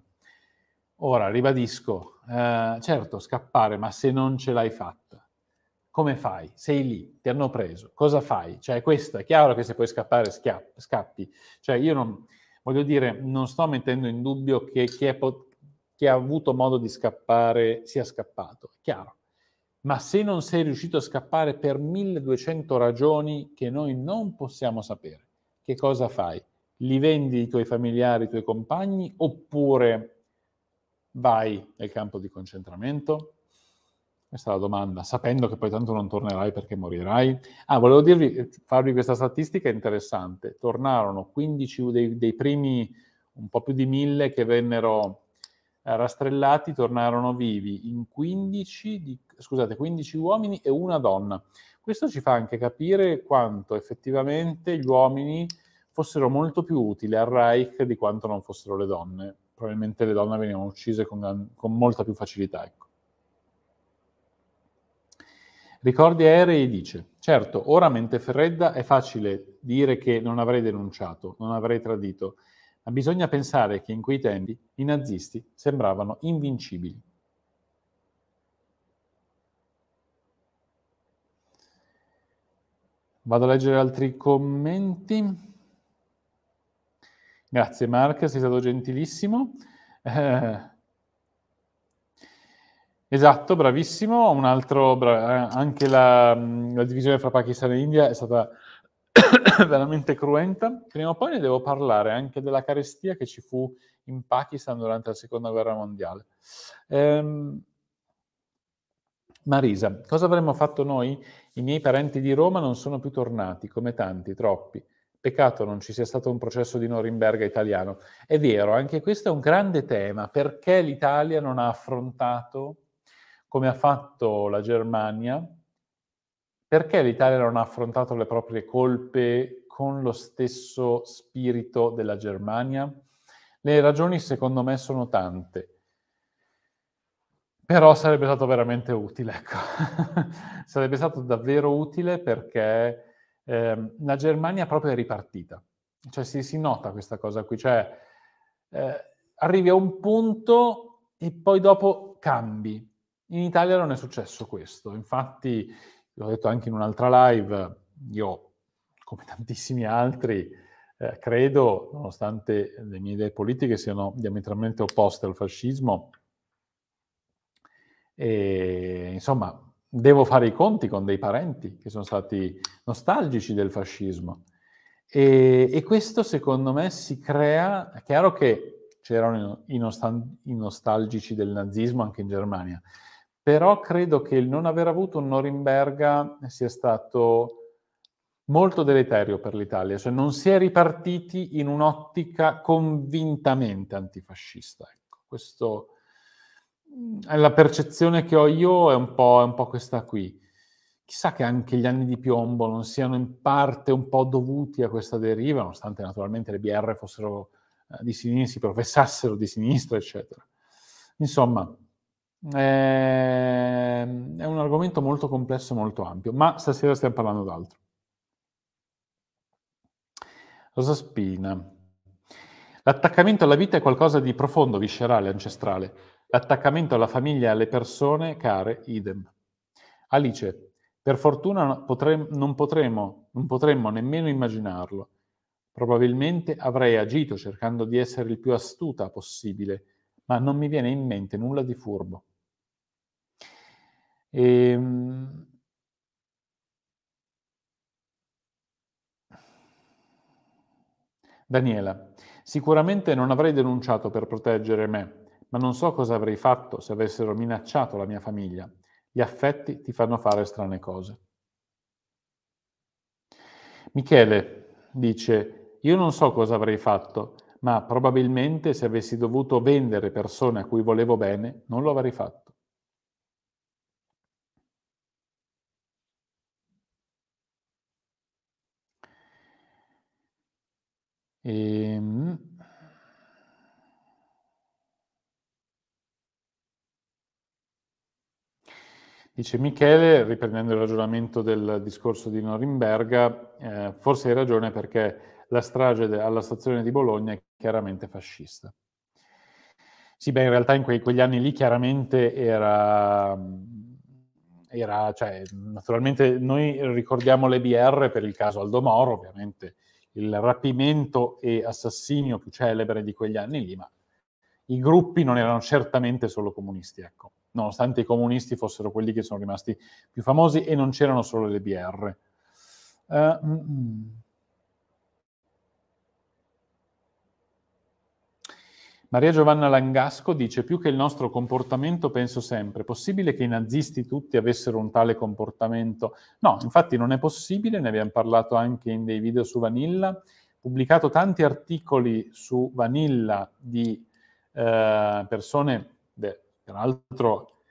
Ora, ribadisco, eh, certo scappare, ma se non ce l'hai fatta, come fai? Sei lì, ti hanno preso, cosa fai? Cioè, questa è chiaro che se puoi scappare, scappi. Cioè, io non, Voglio dire, non sto mettendo in dubbio che chi, pot- chi ha avuto modo di scappare sia scappato, è chiaro. Ma se non sei riuscito a scappare per 1200 ragioni che noi non possiamo sapere, che cosa fai? Li vendi i tuoi familiari, i tuoi compagni, oppure vai nel campo di concentramento? Questa è la domanda, sapendo che poi tanto non tornerai perché morirai. Ah, volevo dirvi, eh, farvi questa statistica interessante. Tornarono 15 dei, dei primi, un po' più di mille che vennero eh, rastrellati, tornarono vivi in 15, di, scusate, 15 uomini e una donna. Questo ci fa anche capire quanto effettivamente gli uomini fossero molto più utili al Reich di quanto non fossero le donne. Probabilmente le donne venivano uccise con, con molta più facilità. ecco. Ricordi aerei dice, certo, ora mente fredda è facile dire che non avrei denunciato, non avrei tradito, ma bisogna pensare che in quei tempi i nazisti sembravano invincibili. Vado a leggere altri commenti. Grazie Mark, sei stato gentilissimo. Eh, Esatto, bravissimo. Un altro, bra- eh, anche la, la, divisione fra Pakistan e India è stata <coughs> veramente cruenta. Prima o poi ne devo parlare anche della carestia che ci fu in Pakistan durante la seconda guerra mondiale. Ehm, Marisa, cosa avremmo fatto noi? I miei parenti di Roma non sono più tornati, come tanti, troppi. Peccato non ci sia stato un processo di Norimberga italiano. È vero, anche questo è un grande tema. Perché l'Italia non ha affrontato come ha fatto la Germania, perché l'Italia non ha affrontato le proprie colpe con lo stesso spirito della Germania? Le ragioni secondo me sono tante però sarebbe stato veramente utile, ecco. <laughs> sarebbe stato davvero utile perché eh, la Germania proprio è ripartita, cioè si, si nota questa cosa qui, cioè eh, arrivi a un punto e poi dopo cambi, in Italia non è successo questo, infatti, l'ho detto anche in un'altra live, io, come tantissimi altri, eh, credo, nonostante le mie idee politiche siano diametralmente opposte al fascismo, e, insomma, devo fare i conti con dei parenti che sono stati nostalgici del fascismo. E, e questo secondo me si crea, è chiaro che c'erano i, nostal- i nostalgici del nazismo anche in Germania, però credo che il non aver avuto un Norimberga sia stato molto deleterio per l'Italia, cioè non si è ripartiti in un'ottica convintamente antifascista. Ecco, questo, mm, la percezione che ho io è un, è un po' questa qui. Chissà che anche gli anni di piombo non siano in parte un po' dovuti a questa deriva, nonostante naturalmente le BR fossero eh, di sinistra, si professassero di sinistra, eccetera. Insomma, Ehm, è un argomento molto complesso e molto ampio, ma stasera stiamo parlando d'altro. Rosa Spina. L'attaccamento alla vita è qualcosa di profondo, viscerale, ancestrale. L'attaccamento alla famiglia e alle persone care, idem. Alice, per fortuna potrem, non, potremo, non potremmo nemmeno immaginarlo. Probabilmente avrei agito cercando di essere il più astuta possibile, ma non mi viene in mente nulla di furbo. E, ehm, Daniela, sicuramente non avrei denunciato per proteggere me, ma non so cosa avrei fatto se avessero minacciato la mia famiglia. Gli affetti ti fanno fare strane cose. Michele dice, io non so cosa avrei fatto, ma probabilmente se avessi dovuto vendere persone a cui volevo bene, non lo avrei fatto. Ehm... Dice Michele, riprendendo il ragionamento del discorso di Norimberga, eh, forse hai ragione perché la strage alla stazione di Bologna è chiaramente fascista. Sì, beh, in realtà in quei, quegli anni lì chiaramente era, era cioè, naturalmente noi ricordiamo le BR per il caso Aldo Moro, ovviamente il rapimento e assassinio più celebre di quegli anni lì, ma i gruppi non erano certamente solo comunisti, ecco, nonostante i comunisti fossero quelli che sono rimasti più famosi e non c'erano solo le BR. Uh, eh, mm, mm. Maria Giovanna Langasco dice più che il nostro comportamento penso sempre, possibile che i nazisti tutti avessero un tale comportamento? No, infatti non è possibile, ne abbiamo parlato anche in dei video su Vanilla, pubblicato tanti articoli su Vanilla di eh, persone, beh, peraltro,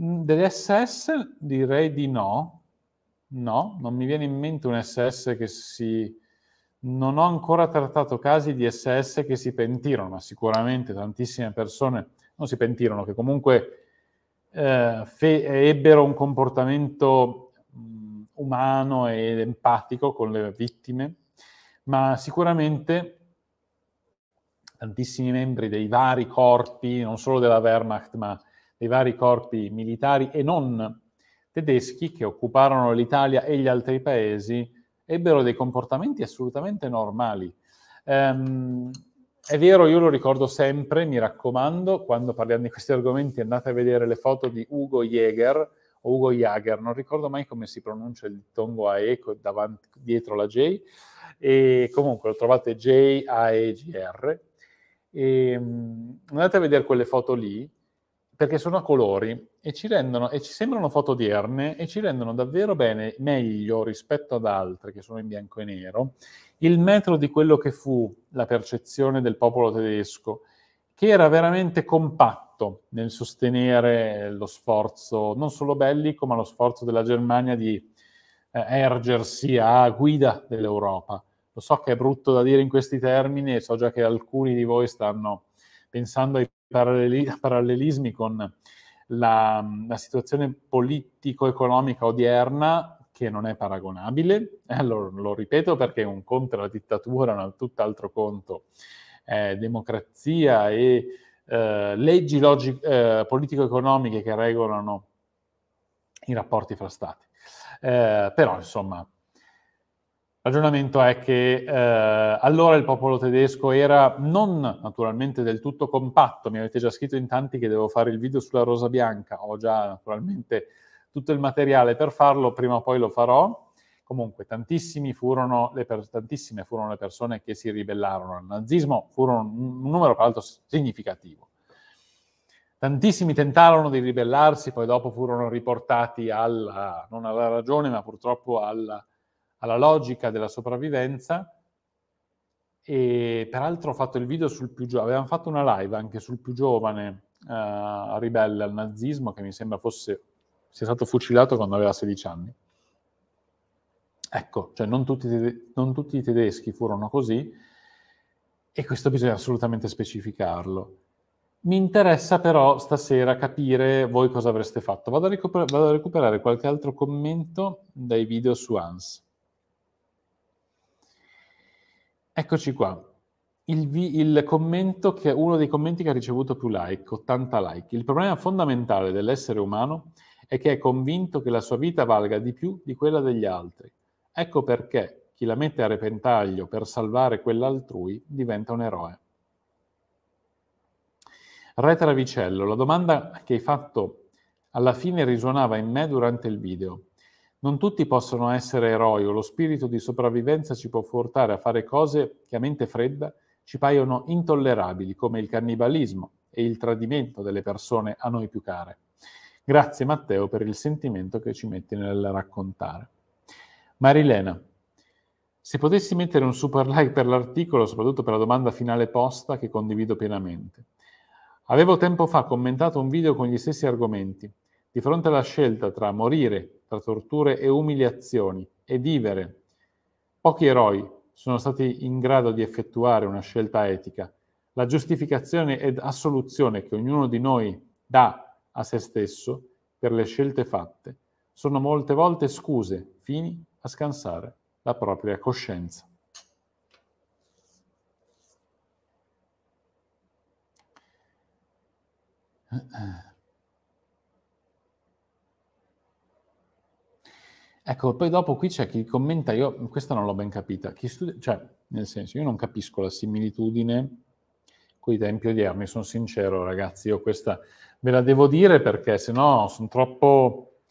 mm, delle SS direi di no, no, non mi viene in mente un SS che si non ho ancora trattato casi di SS che si pentirono, ma sicuramente tantissime persone non si pentirono, che comunque eh, ebbero un comportamento mh, mm, umano ed empatico con le vittime, ma sicuramente tantissimi membri dei vari corpi, non solo della Wehrmacht, ma dei vari corpi militari e non tedeschi che occuparono l'Italia e gli altri paesi, ebbero dei comportamenti assolutamente normali. Um, è vero, io lo ricordo sempre, mi raccomando, quando parliamo di questi argomenti andate a vedere le foto di Ugo Jäger o Ugo Jager, non ricordo mai come si pronuncia il tongo AE davanti, dietro la J, e comunque lo trovate J-A-E-G-R. E, ehm, andate a vedere quelle foto lì, perché sono a colori e ci, rendono, e ci sembrano foto odierne e ci rendono davvero bene, meglio rispetto ad altre che sono in bianco e nero, il metro di quello che fu la percezione del popolo tedesco, che era veramente compatto nel sostenere lo sforzo non solo bellico, ma lo sforzo della Germania di eh, ergersi a guida dell'Europa. Lo so che è brutto da dire in questi termini e so già che alcuni di voi stanno pensando ai paralleli, parallelismi con la, la situazione politico-economica odierna, che non è paragonabile, allora, eh, lo ripeto perché un conto è la dittatura, un tutt'altro conto è eh, democrazia e eh, leggi logi- eh, politico-economiche che regolano i rapporti fra stati. Eh, però, insomma, ragionamento è che eh, allora il popolo tedesco era non naturalmente del tutto compatto, mi avete già scritto in tanti che devo fare il video sulla rosa bianca, ho già naturalmente tutto il materiale per farlo, prima o poi lo farò. Comunque furono per, tantissime furono le persone che si ribellarono al nazismo, furono un numero peraltro significativo. Tantissimi tentarono di ribellarsi, poi dopo furono riportati alla, non alla ragione, ma purtroppo alla, alla logica della sopravvivenza e peraltro ho fatto il video sul più giovane, avevamo fatto una live anche sul più giovane eh, ribelle al nazismo che mi sembra fosse sia stato fucilato quando aveva 16 anni. Ecco, cioè non tutti, non tutti i tedeschi furono così e questo bisogna assolutamente specificarlo. Mi interessa però stasera capire voi cosa avreste fatto. Vado a, recuper- vado a recuperare qualche altro commento dai video su ANS. Eccoci qua. Il, il, commento che uno dei commenti che ha ricevuto più like, 80 like. Il problema fondamentale dell'essere umano è che è convinto che la sua vita valga di più di quella degli altri. Ecco perché chi la mette a repentaglio per salvare quella altrui diventa un eroe. Re Travicello, la domanda che hai fatto alla fine risuonava in me durante il video. Non tutti possono essere eroi o lo spirito di sopravvivenza ci può portare a fare cose che a mente fredda ci paiono intollerabili, come il cannibalismo e il tradimento delle persone a noi più care. Grazie Matteo per il sentimento che ci metti nel raccontare. Marilena, se potessi mettere un super like per l'articolo, soprattutto per la domanda finale posta, che condivido pienamente. Avevo tempo fa commentato un video con gli stessi argomenti di fronte alla scelta tra morire tra torture e umiliazioni e vivere, pochi eroi sono stati in grado di effettuare una scelta etica. La giustificazione ed assoluzione che ognuno di noi dà a se stesso per le scelte fatte sono molte volte scuse fini a scansare la propria coscienza. <clears throat> Ecco, poi dopo qui c'è chi commenta, io questa non l'ho ben capita, studia, cioè, nel senso, io non capisco la similitudine con i tempi odierni, sono sincero ragazzi, io questa ve la devo dire perché se no sono troppo,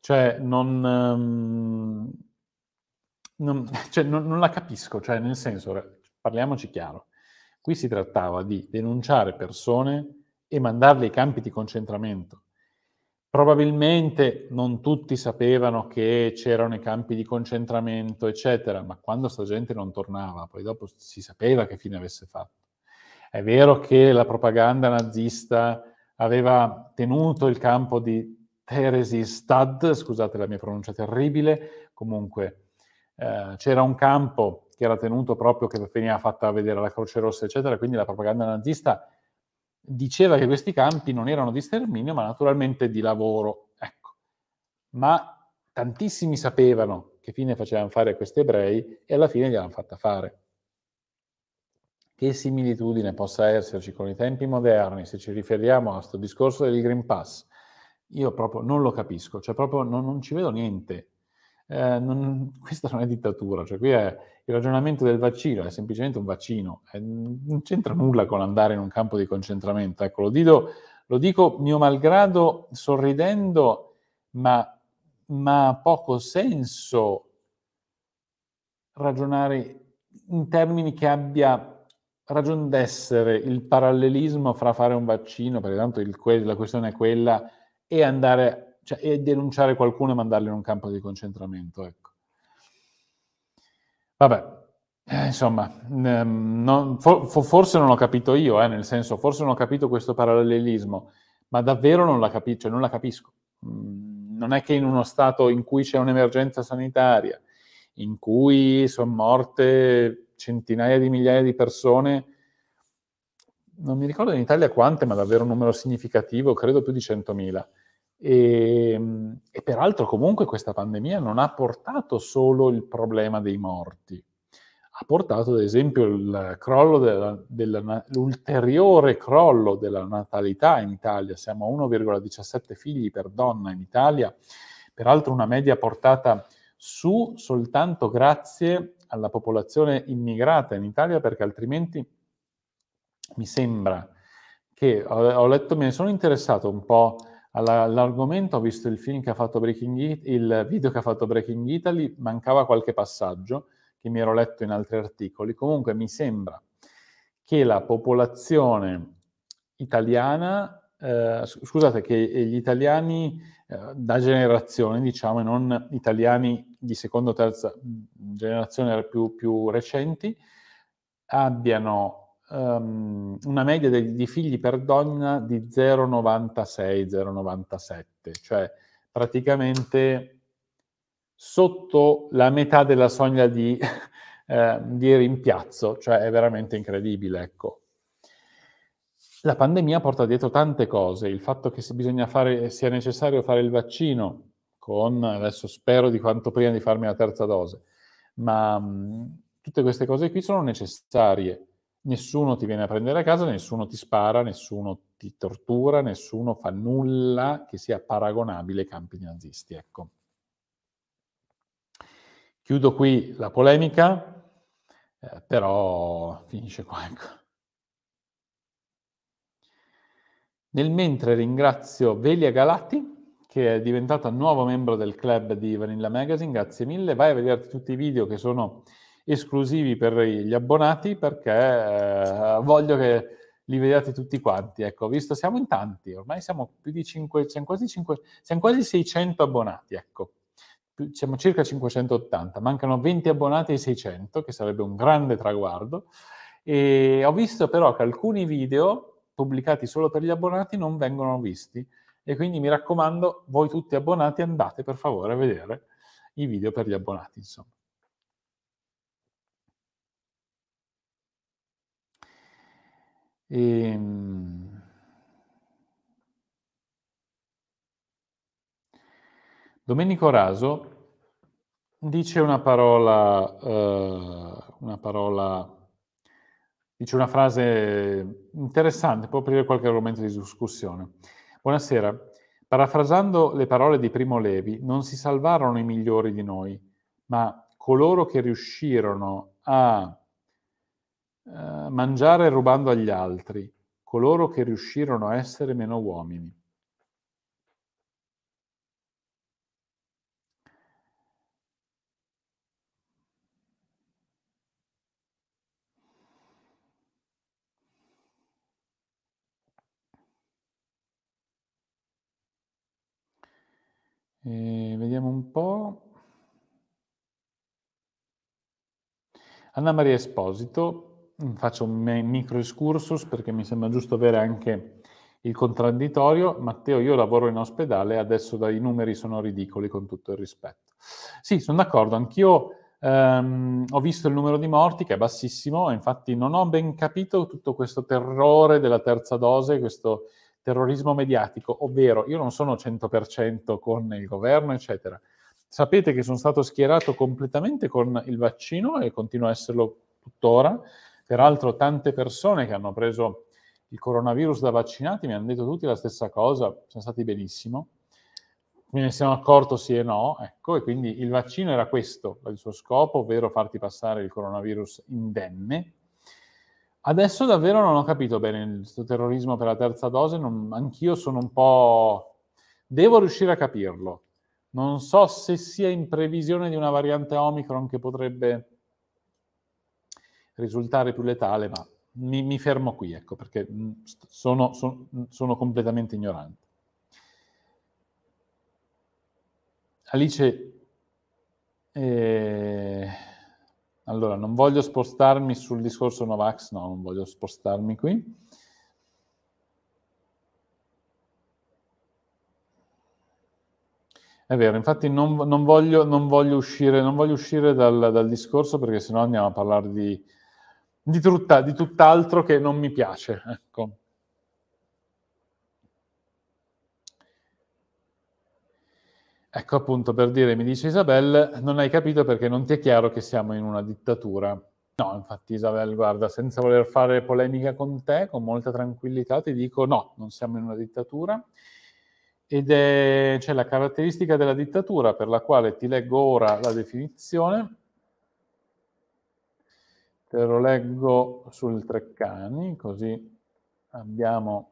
cioè, non, um, non, cioè non, non, la capisco, cioè, nel senso, parliamoci chiaro, qui si trattava di denunciare persone e mandarle ai campi di concentramento, Probabilmente non tutti sapevano che c'erano i campi di concentramento, eccetera, ma quando sta gente non tornava, poi dopo si sapeva che fine avesse fatto. È vero che la propaganda nazista aveva tenuto il campo di Theresienstadt, scusate la mia pronuncia terribile, comunque eh, c'era un campo che era tenuto proprio che veniva fatta vedere la Croce Rossa, eccetera, quindi la propaganda nazista diceva che questi campi non erano di sterminio, ma naturalmente di lavoro. Ecco. Ma tantissimi sapevano che fine facevano fare questi ebrei e alla fine li hanno fatta fare. Che similitudine possa esserci con i tempi moderni, se ci riferiamo a questo discorso del Green Pass, io proprio non lo capisco, cioè proprio non, non ci vedo niente eh, non, <laughs> questa non è dittatura, cioè qui è il ragionamento del vaccino, è semplicemente un vaccino, è, non c'entra nulla con andare in un campo di concentramento. Ecco, lo, dico, lo dico mio malgrado sorridendo, ma, ha poco senso ragionare in termini che abbia ragione d'essere il parallelismo fra fare un vaccino, perché tanto il, la questione è quella, e andare cioè, e denunciare qualcuno e mandarlo in un campo di concentramento. Ecco. Vabbè, eh, insomma, ehm, non, for, forse non ho capito io, eh, nel senso, forse non ho capito questo parallelismo, ma davvero non la, capi- cioè non la capisco. Mm, non è che in uno stato in cui c'è un'emergenza sanitaria, in cui sono morte centinaia di migliaia di persone, non mi ricordo in Italia quante, ma davvero un numero significativo, credo più di 100.000 e, ehm, e, peraltro comunque questa pandemia non ha portato solo il problema dei morti, ha portato ad esempio il crollo della, della, l'ulteriore crollo della natalità in Italia, siamo a 1,17 figli per donna in Italia, peraltro una media portata su soltanto grazie alla popolazione immigrata in Italia perché altrimenti mi sembra che ho, ho letto, me ne sono interessato un po' all'argomento ho visto il film che ha fatto Breaking It, il video che ha fatto Breaking Italy, mancava qualche passaggio che mi ero letto in altri articoli. Comunque mi sembra che la popolazione italiana, eh, scusate, che gli italiani eh, da generazione, diciamo, e non italiani di seconda o terza generazione più, più recenti, abbiano um, una media de- di figli per donna di 0,96-0,97, cioè praticamente sotto la metà della soglia di, <laughs> eh, di rimpiazzo, cioè è veramente incredibile, ecco. La pandemia porta dietro tante cose, il fatto che fare, sia necessario fare il vaccino, con, adesso spero di quanto prima di farmi la terza dose, ma mh, mm, tutte queste cose qui sono necessarie nessuno ti viene a prendere a casa, nessuno ti spara, nessuno ti tortura, nessuno fa nulla che sia paragonabile ai campi nazisti. Ecco. Chiudo qui la polemica, eh, però finisce qua. Ecco. Nel mentre ringrazio Velia Galatti, che è diventata nuovo membro del club di Vanilla Magazine, grazie mille. Vai a vederti tutti i video che sono esclusivi per gli abbonati perché eh, voglio che li vediate tutti quanti. Ecco, visto siamo in tanti, ormai siamo più di 5, siamo quasi, 5, siamo quasi 600 abbonati, ecco. Siamo circa 580, mancano 20 abbonati ai 600, che sarebbe un grande traguardo. E ho visto però che alcuni video pubblicati solo per gli abbonati non vengono visti e quindi mi raccomando, voi tutti abbonati andate per favore a vedere i video per gli abbonati, insomma. E, ehm, Domenico Raso dice una parola, eh, una parola, dice una frase interessante, può aprire qualche argomento di discussione. Buonasera. Parafrasando le parole di Primo Levi, non si salvarono i migliori di noi, ma coloro che riuscirono a eh, mangiare rubando agli altri, coloro che riuscirono a essere meno uomini. E vediamo un po'. Anna Maria Esposito, Faccio un micro excursus perché mi sembra giusto avere anche il contraddittorio. Matteo, io lavoro in ospedale, adesso dai numeri sono ridicoli con tutto il rispetto. Sì, sono d'accordo, anch'io ehm, ho visto il numero di morti che è bassissimo, infatti non ho ben capito tutto questo terrore della terza dose, questo terrorismo mediatico, ovvero io non sono 100% con il governo, eccetera. Sapete che sono stato schierato completamente con il vaccino e continuo a esserlo tuttora Peraltro tante persone che hanno preso il coronavirus da vaccinati mi hanno detto tutti la stessa cosa, sono stati benissimo. Me ne siamo accorti sì e no, ecco, e quindi il vaccino era questo, il suo scopo, ovvero farti passare il coronavirus indenne. Adesso davvero non ho capito bene il terrorismo per la terza dose, non, anch'io sono un po'... devo riuscire a capirlo. Non so se sia in previsione di una variante Omicron che potrebbe risultare più letale, ma mi, mi fermo qui, ecco, perché mm, sono, sono, mm, sono completamente ignorante. Alice, eh, allora non voglio spostarmi sul discorso Novax, no, non voglio spostarmi qui. È vero, infatti non, non, voglio, non voglio, uscire, non voglio uscire dal, dal discorso perché sennò andiamo a parlare di, di, tutta, di tutt'altro che non mi piace. Ecco. Ecco appunto per dire, mi dice Isabel, non hai capito perché non ti è chiaro che siamo in una dittatura. No, infatti Isabel, guarda, senza voler fare polemica con te, con molta tranquillità ti dico no, non siamo in una dittatura. Ed è, c'è la caratteristica della dittatura per la quale ti leggo ora la definizione te lo leggo sul Treccani, così abbiamo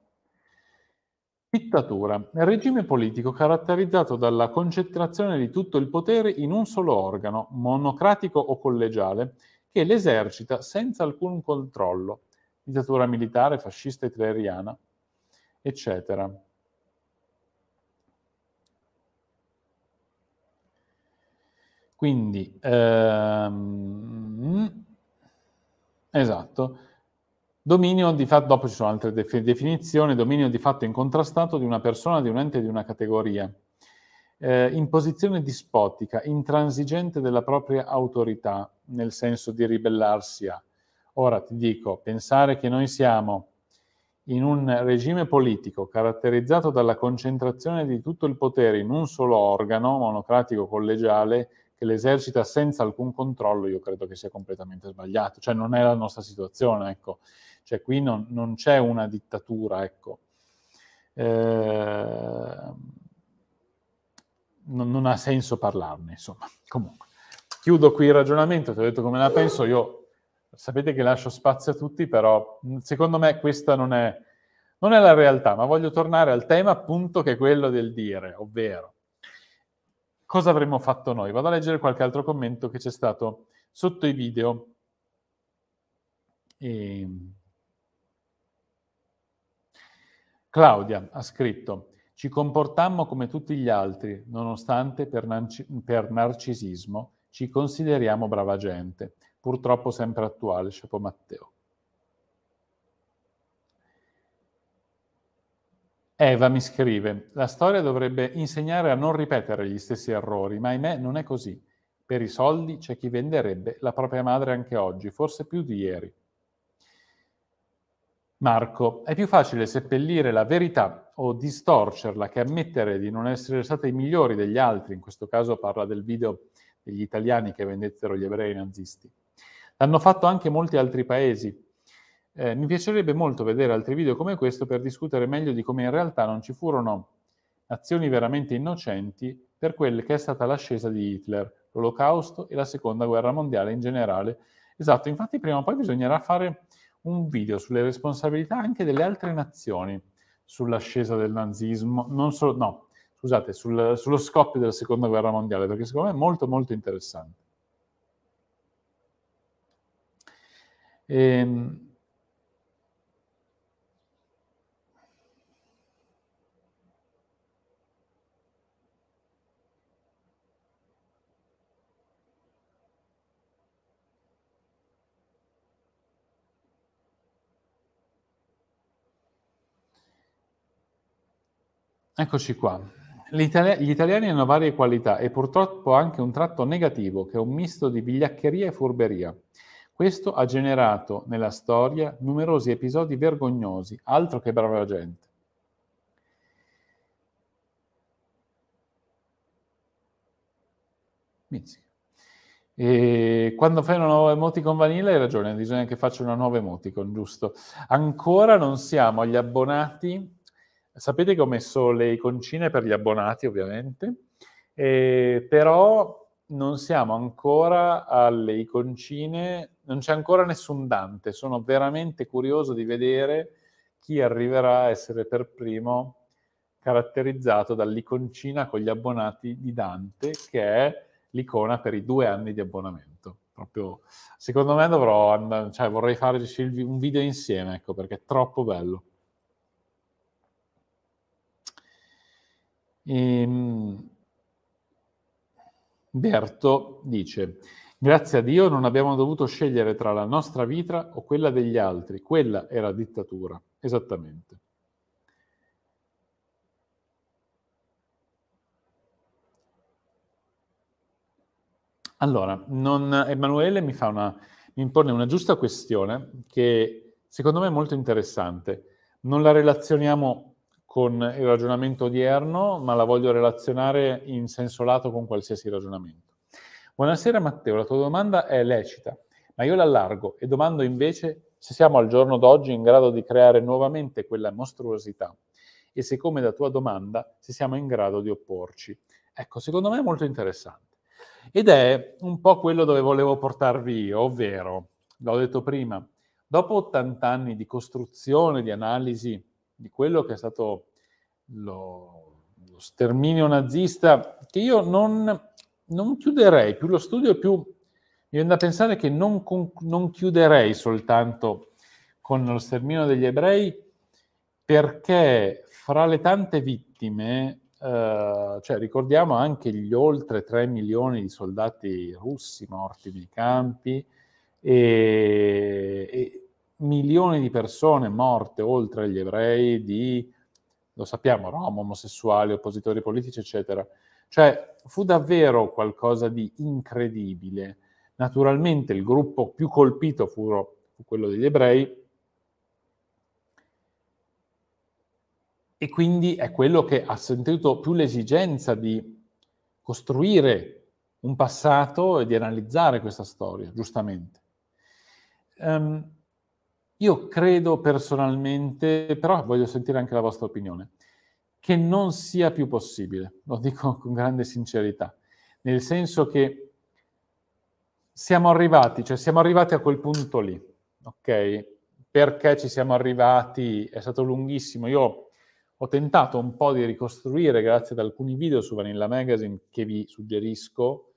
Dittatura. Regime politico caratterizzato dalla concentrazione di tutto il potere in un solo organo, monocratico o collegiale, che l'esercita senza alcun controllo. Dittatura militare, fascista hitleriana, eccetera. Quindi, ehm, Esatto. Dominio di fatto, dopo ci sono altre definizioni, dominio di fatto incontrastato di una persona, di un ente, di una categoria. Eh, in posizione dispotica, intransigente della propria autorità, nel senso di ribellarsi a. Ora ti dico, pensare che noi siamo in un regime politico caratterizzato dalla concentrazione di tutto il potere in un solo organo monocratico collegiale che l'esercita senza alcun controllo, io credo che sia completamente sbagliato. Cioè non è la nostra situazione, ecco. Cioè qui non, non c'è una dittatura, ecco. Eh, non, non, ha senso parlarne, insomma. Comunque, chiudo qui il ragionamento, ti ho detto come la penso, io sapete che lascio spazio a tutti, però secondo me questa non è, non è la realtà, ma voglio tornare al tema appunto che è quello del dire, ovvero cosa avremmo fatto noi? Vado a leggere qualche altro commento che c'è stato sotto i video. E... Ehm. Claudia ha scritto, ci comportammo come tutti gli altri, nonostante per, nanci- per narcisismo ci consideriamo brava gente. Purtroppo sempre attuale, Sciapo Matteo. Eva mi scrive, la storia dovrebbe insegnare a non ripetere gli stessi errori, ma ahimè non è così. Per i soldi c'è chi venderebbe la propria madre anche oggi, forse più di ieri. Marco, è più facile seppellire la verità o distorcerla che ammettere di non essere stati i migliori degli altri, in questo caso parla del video degli italiani che vendettero gli ebrei nazisti. L'hanno fatto anche molti altri paesi, eh, mi piacerebbe molto vedere altri video come questo per discutere meglio di come in realtà non ci furono azioni veramente innocenti per quella che è stata l'ascesa di Hitler, l'Olocausto e la Seconda Guerra Mondiale in generale. Esatto, infatti prima o poi bisognerà fare un video sulle responsabilità anche delle altre nazioni sull'ascesa del nazismo, non solo, no, scusate, sul, sullo scoppio della Seconda Guerra Mondiale, perché secondo me è molto molto interessante. Ehm, Eccoci qua. L'itali- gli italiani hanno varie qualità e purtroppo anche un tratto negativo, che è un misto di vigliaccheria e furberia. Questo ha generato nella storia numerosi episodi vergognosi, altro che brava gente. Mizzi. E quando fai una nuova emoticon vanilla hai ragione, bisogna che faccia una nuova emoticon, giusto? Ancora non siamo agli abbonati Sapete che ho messo le iconcine per gli abbonati, ovviamente, eh, però non siamo ancora alle iconcine, non c'è ancora nessun Dante, sono veramente curioso di vedere chi arriverà a essere per primo caratterizzato dall'iconcina con gli abbonati di Dante, che è l'icona per i due anni di abbonamento. Proprio, secondo me dovrò, andare, cioè vorrei farci un video insieme, ecco, perché è troppo bello. Ehm, Berto dice, grazie a Dio non abbiamo dovuto scegliere tra la nostra vita o quella degli altri, quella era dittatura, esattamente. Allora, non, Emanuele mi, fa una, mi, impone una giusta questione che secondo me è molto interessante. Non la relazioniamo con il ragionamento odierno, ma la voglio relazionare in senso lato con qualsiasi ragionamento. Buonasera Matteo, la tua domanda è lecita, ma io la allargo e domando invece se siamo al giorno d'oggi in grado di creare nuovamente quella mostruosità e se come da tua domanda se siamo in grado di opporci. Ecco, secondo me è molto interessante. Ed è un po' quello dove volevo portarvi io, ovvero, l'ho detto prima, dopo 80 anni di costruzione, di analisi, di quello che è stato lo, lo sterminio nazista, che io non, non, chiuderei, più lo studio più mi viene da pensare che non, non chiuderei soltanto con lo sterminio degli ebrei, perché fra le tante vittime Uh, cioè, ricordiamo anche gli oltre 3 milioni di soldati russi morti nei campi e, e, milioni di persone morte oltre agli ebrei, di, lo sappiamo, rom, omosessuali, oppositori politici, eccetera. Cioè fu davvero qualcosa di incredibile. Naturalmente il gruppo più colpito fu quello degli ebrei, e quindi è quello che ha sentito più l'esigenza di costruire un passato e di analizzare questa storia, giustamente. Um, io credo personalmente, però voglio sentire anche la vostra opinione, che non sia più possibile, lo dico <laughs> con grande sincerità, nel senso che siamo arrivati, cioè siamo arrivati a quel punto lì, ok? Perché ci siamo arrivati? È stato lunghissimo. Io ho tentato un po' di ricostruire, grazie ad alcuni video su Vanilla Magazine che vi suggerisco,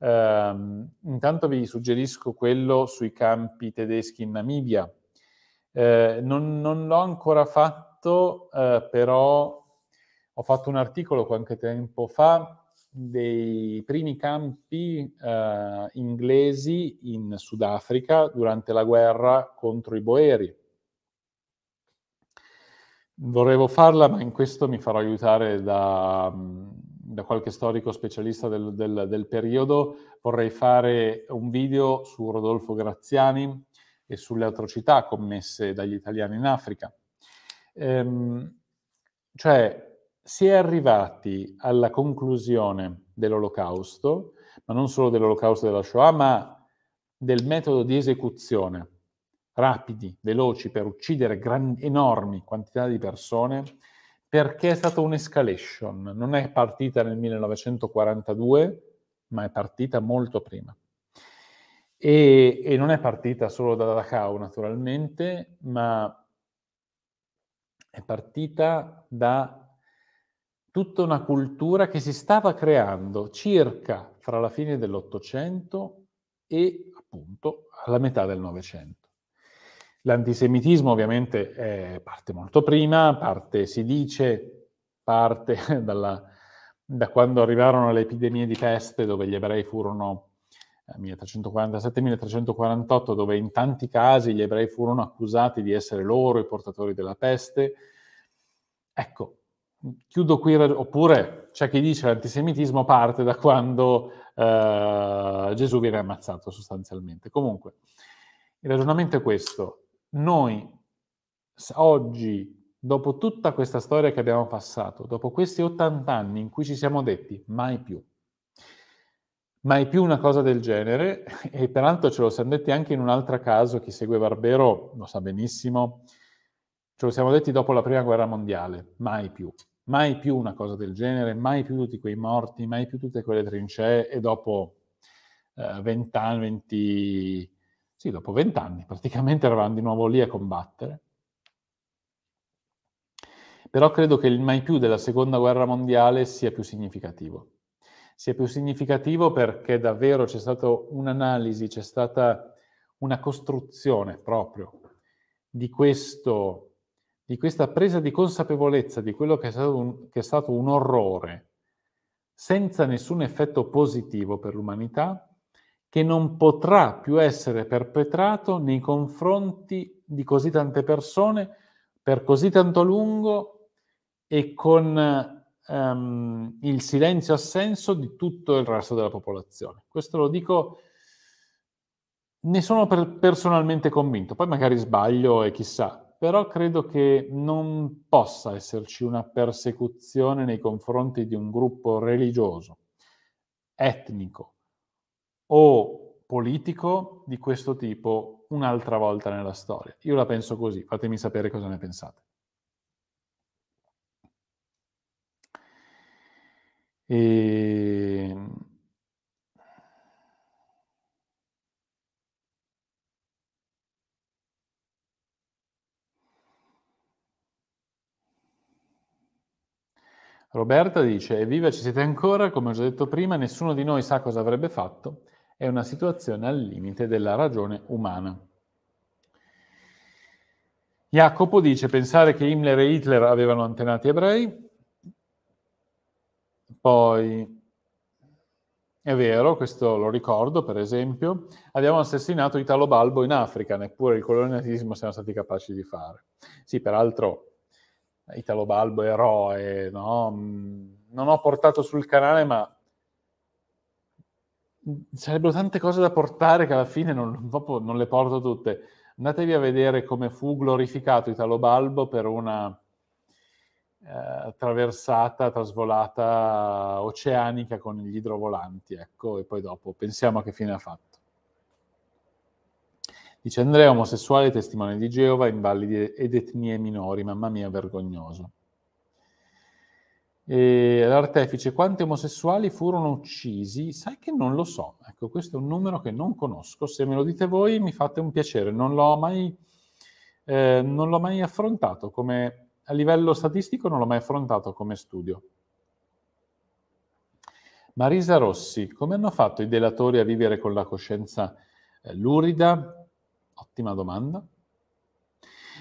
ehm, intanto vi suggerisco quello sui campi tedeschi in Namibia, eh, non, non, l'ho ancora fatto, eh, però ho fatto un articolo qualche tempo fa dei primi campi eh, inglesi in Sudafrica durante la guerra contro i boeri. Vorrevo farla, ma in questo mi farò aiutare da, da qualche storico specialista del, del, del periodo. Vorrei fare un video su Rodolfo Graziani, e sulle atrocità commesse dagli italiani in Africa. Ehm, cioè, si è arrivati alla conclusione dell'olocausto, ma non solo dell'olocausto della Shoah, ma del metodo di esecuzione, rapidi, veloci, per uccidere gran, enormi quantità di persone, perché è stata un'escalation, non è partita nel 1942, ma è partita molto prima. E, e, non è partita solo da Dachau naturalmente, ma è partita da tutta una cultura che si stava creando circa fra la fine dell'Ottocento e appunto alla metà del Novecento. L'antisemitismo ovviamente parte molto prima, parte si dice, parte <laughs> dalla, da quando arrivarono le epidemie di peste dove gli ebrei furono 1347-1348, eh, dove in tanti casi gli ebrei furono accusati di essere loro i portatori della peste. Ecco, chiudo qui, oppure c'è chi dice che l'antisemitismo parte da quando eh, Gesù viene ammazzato sostanzialmente. Comunque, il ragionamento è questo. Noi oggi dopo tutta questa storia che abbiamo passato, dopo questi 80 anni in cui ci siamo detti mai più, mai più una cosa del genere <laughs> e peraltro ce lo siamo detti anche in un altro caso, chi segue Barbero lo sa benissimo, ce lo siamo detti dopo la prima guerra mondiale, mai più, mai più una cosa del genere, mai più tutti quei morti, mai più tutte quelle trincee e dopo eh, 20 20... sì, dopo 20 anni praticamente eravamo di nuovo lì a combattere. Però credo che il mai più della seconda guerra mondiale sia più significativo sia più significativo perché davvero c'è stata un'analisi, c'è stata una costruzione proprio di, questo, di questa presa di consapevolezza di quello che è, stato un, che è stato un orrore, senza nessun effetto positivo per l'umanità, che non potrà più essere perpetrato nei confronti di così tante persone per così tanto lungo e con um, il silenzio assenso di tutto il resto della popolazione. Questo lo dico, ne sono per- personalmente convinto, poi magari sbaglio e chissà, però credo che non possa esserci una persecuzione nei confronti di un gruppo religioso, etnico o politico di questo tipo un'altra volta nella storia. Io la penso così, fatemi sapere cosa ne pensate. E... Ehm, Roberta dice, evviva ci siete ancora, come ho già detto prima, nessuno di noi sa cosa avrebbe fatto, è una situazione al limite della ragione umana. Jacopo dice, pensare che Himmler e Hitler avevano antenati ebrei, poi, è vero, questo lo ricordo, per esempio, abbiamo assassinato Italo Balbo in Africa, neppure il colonialismo siamo stati capaci di fare. Sì, peraltro Italo Balbo eroe, no? Mm, non ho portato sul canale, ma sarebbero tante cose da portare che alla fine non, non le porto tutte. Andatevi a vedere come fu glorificato Italo Balbo per una eh, traversata, trasvolata oceanica con gli idrovolanti, ecco, e poi dopo pensiamo a che fine ha fatto. Dice Andrea, omosessuale, testimone di Geova, invalidi ed etnie minori, mamma mia, vergognoso. E l'artefice, quanti omosessuali furono uccisi? Sai che non lo so, ecco, questo è un numero che non conosco, se me lo dite voi mi fate un piacere, non l'ho mai, eh, non l'ho mai affrontato come a livello statistico non l'ho mai affrontato come studio. Marisa Rossi, come hanno fatto i delatori a vivere con la coscienza eh, lurida? Ottima domanda.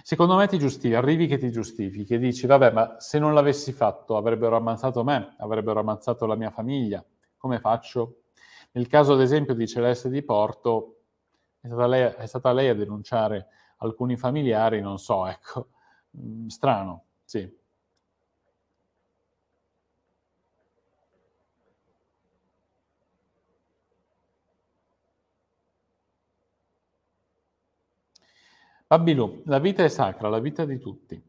Secondo me ti giustifichi, arrivi che ti giustifichi e dici, vabbè, ma se non l'avessi fatto avrebbero ammazzato me, avrebbero ammazzato la mia famiglia, come faccio? Nel caso, ad esempio, di Celeste di Porto, è stata lei, è stata lei a denunciare alcuni familiari, non so, ecco, Mm, strano, sì. Babilù, la vita è sacra, la vita di tutti.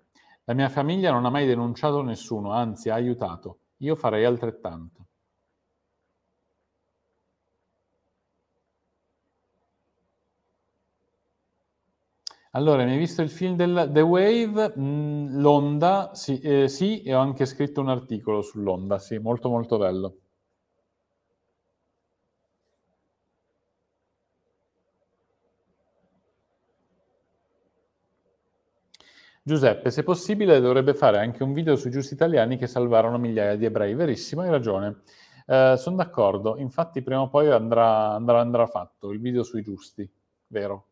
La mia famiglia non ha mai denunciato nessuno, anzi ha aiutato. Io farei altrettanto. Allora, mi hai visto il film del The Wave? Mm, L'onda, sì, eh, sì, e ho anche scritto un articolo sull'onda, sì, molto molto bello. Giuseppe, se possibile, dovrebbe fare anche un video sui giusti italiani che salvarono migliaia di ebrei. Verissimo, hai ragione. Eh, Sono d'accordo, infatti prima o poi andrà, andrà, andrà fatto il video sui giusti, vero?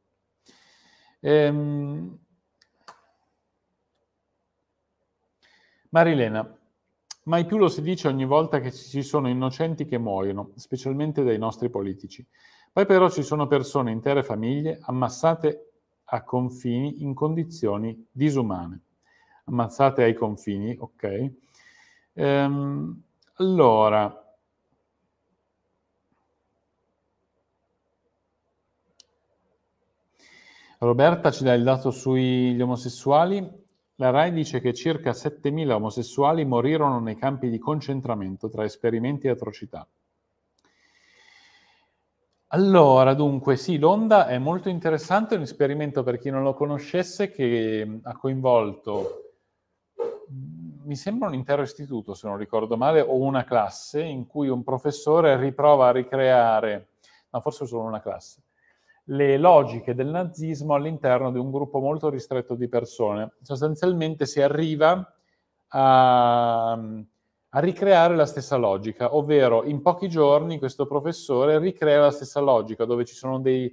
Ehm... Marilena, mai più lo si dice ogni volta che ci sono innocenti che muoiono, specialmente dai nostri politici. Poi però ci sono persone, intere famiglie, ammassate a confini in condizioni disumane. Ammazzate ai confini, ok. Ehm, allora, Roberta ci dà il dato sugli omosessuali. La RAI dice che circa 7.000 omosessuali morirono nei campi di concentramento tra esperimenti e atrocità. Allora, dunque, sì, l'onda è molto interessante, è un esperimento per chi non lo conoscesse che ehm, ha coinvolto, mm, mi sembra un intero istituto, se non ricordo male, o una classe in cui un professore riprova a ricreare, ma no, forse solo una classe, le logiche del nazismo all'interno di un gruppo molto ristretto di persone. Sostanzialmente si arriva a, a ricreare la stessa logica, ovvero in pochi giorni questo professore ricrea la stessa logica dove ci sono dei,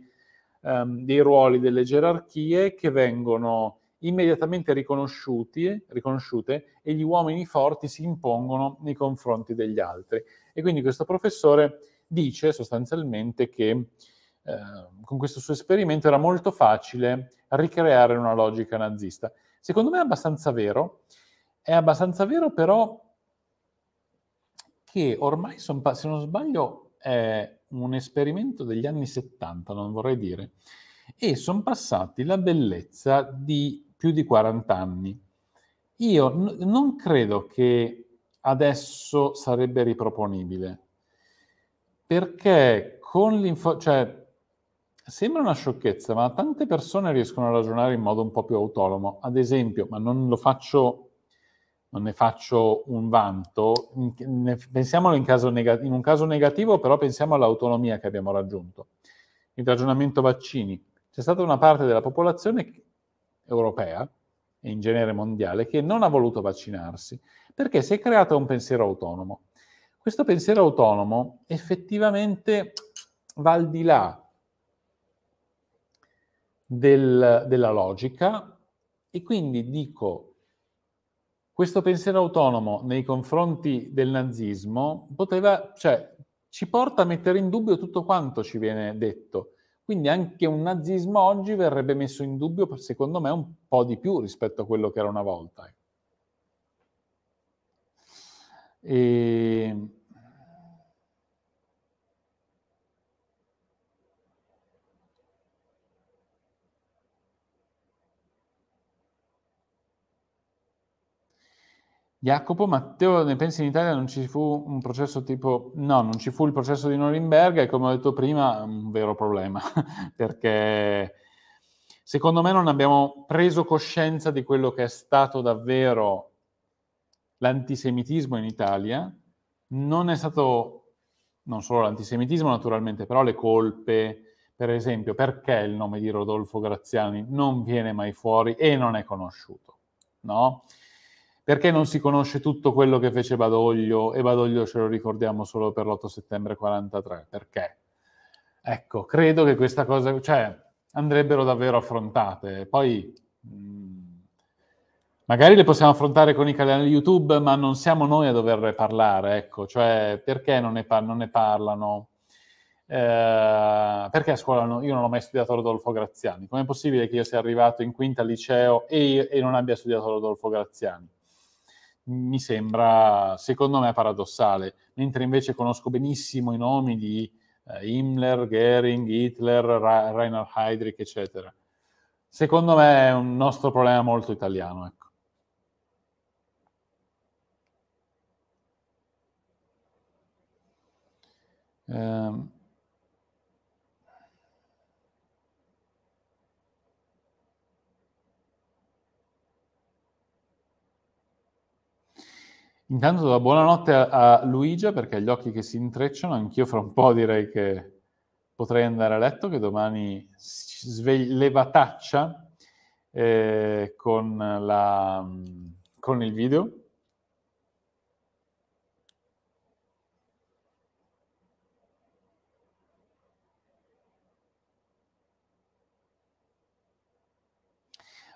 um, dei ruoli, delle gerarchie che vengono immediatamente riconosciute e gli uomini forti si impongono nei confronti degli altri. E quindi questo professore dice sostanzialmente che Ehm, con questo suo esperimento era molto facile ricreare una logica nazista. Secondo me è abbastanza vero, è abbastanza vero però che ormai, son, se non sbaglio, è un esperimento degli anni 70, non vorrei dire, e sono passati la bellezza di più di 40 anni. Io n- non credo che adesso sarebbe riproponibile, perché con l'info... Cioè, Sembra una sciocchezza, ma tante persone riescono a ragionare in modo un po' più autonomo. Ad esempio, ma non lo faccio, non ne faccio un vanto, in, pensiamolo in, caso neg- in un caso negativo, però pensiamo all'autonomia che abbiamo raggiunto. Il ragionamento vaccini. C'è stata una parte della popolazione europea e in genere mondiale che non ha voluto vaccinarsi perché si è creato un pensiero autonomo. Questo pensiero autonomo effettivamente va al di là del, della logica e quindi dico questo pensiero autonomo nei confronti del nazismo poteva, cioè, ci porta a mettere in dubbio tutto quanto ci viene detto. Quindi anche un nazismo oggi verrebbe messo in dubbio, secondo me, un po' di più rispetto a quello che era una volta. E... Jacopo Matteo, ne pensi in Italia non ci fu un processo tipo... No, non ci fu il processo di Norimberga e come ho detto prima un vero problema, <laughs> perché secondo me non abbiamo preso coscienza di quello che è stato davvero l'antisemitismo in Italia, non è stato non solo l'antisemitismo naturalmente, però le colpe, per esempio, perché il nome di Rodolfo Graziani non viene mai fuori e non è conosciuto, no? perché non si conosce tutto quello che fece Badoglio e Badoglio ce lo ricordiamo solo per l'8 settembre 43? Perché? Ecco, credo che questa cosa, cioè, andrebbero davvero affrontate. Poi, mh, mm, magari le possiamo affrontare con i canali YouTube, ma non siamo noi a doverle parlare, ecco, cioè, perché non ne, par- non ne parlano? Eh, perché a scuola no, io non ho mai studiato Rodolfo Graziani? Com'è possibile che io sia arrivato in quinta liceo e, e non abbia studiato Rodolfo Graziani? mi sembra, secondo me, paradossale, mentre invece conosco benissimo i nomi di eh, Himmler, Goering, Hitler, Ra- Reinhard Heydrich, eccetera. Secondo me è un nostro problema molto italiano. Ecco. Um. Intanto da buonanotte a, a Luigia perché gli occhi che si intrecciano, anch'io fra un po' direi che potrei andare a letto, che domani svegli, levataccia eh, con, la, con il video.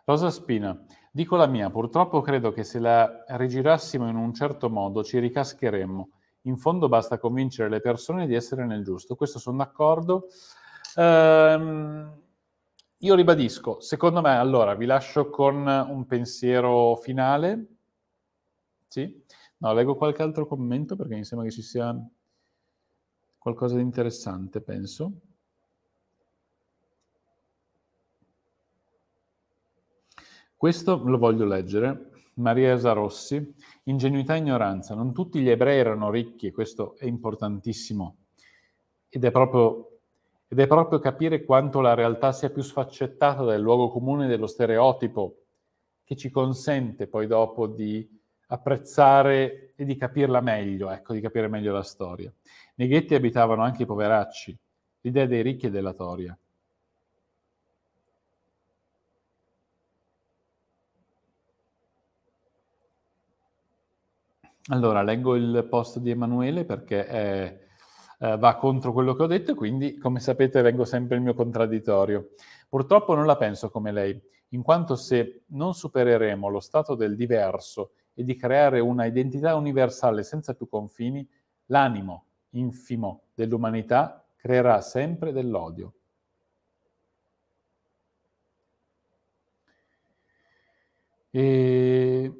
Rosa Spina, Dico la mia, purtroppo credo che se la rigirassimo in un certo modo ci ricascheremmo. In fondo basta convincere le persone di essere nel giusto. Questo sono d'accordo. Ehm, io ribadisco, secondo me, allora vi lascio con un pensiero finale. Sì? No, leggo qualche altro commento perché mi sembra che ci sia qualcosa di interessante, penso. Questo lo voglio leggere. Maria Esa Rossi, ingenuità e ignoranza. Non tutti gli ebrei erano ricchi, questo è importantissimo. Ed è proprio, ed è proprio capire quanto la realtà sia più sfaccettata del luogo comune dello stereotipo che ci consente poi dopo di apprezzare e di capirla meglio, ecco, di capire meglio la storia. Nei ghetti abitavano anche i poveracci, l'idea dei ricchi è toria. Allora, leggo il post di Emanuele perché è, eh, va contro quello che ho detto e quindi, come sapete, vengo sempre il mio contraddittorio. Purtroppo non la penso come lei, in quanto se non supereremo lo stato del diverso e di creare una identità universale senza più confini, l'animo infimo dell'umanità creerà sempre dell'odio. E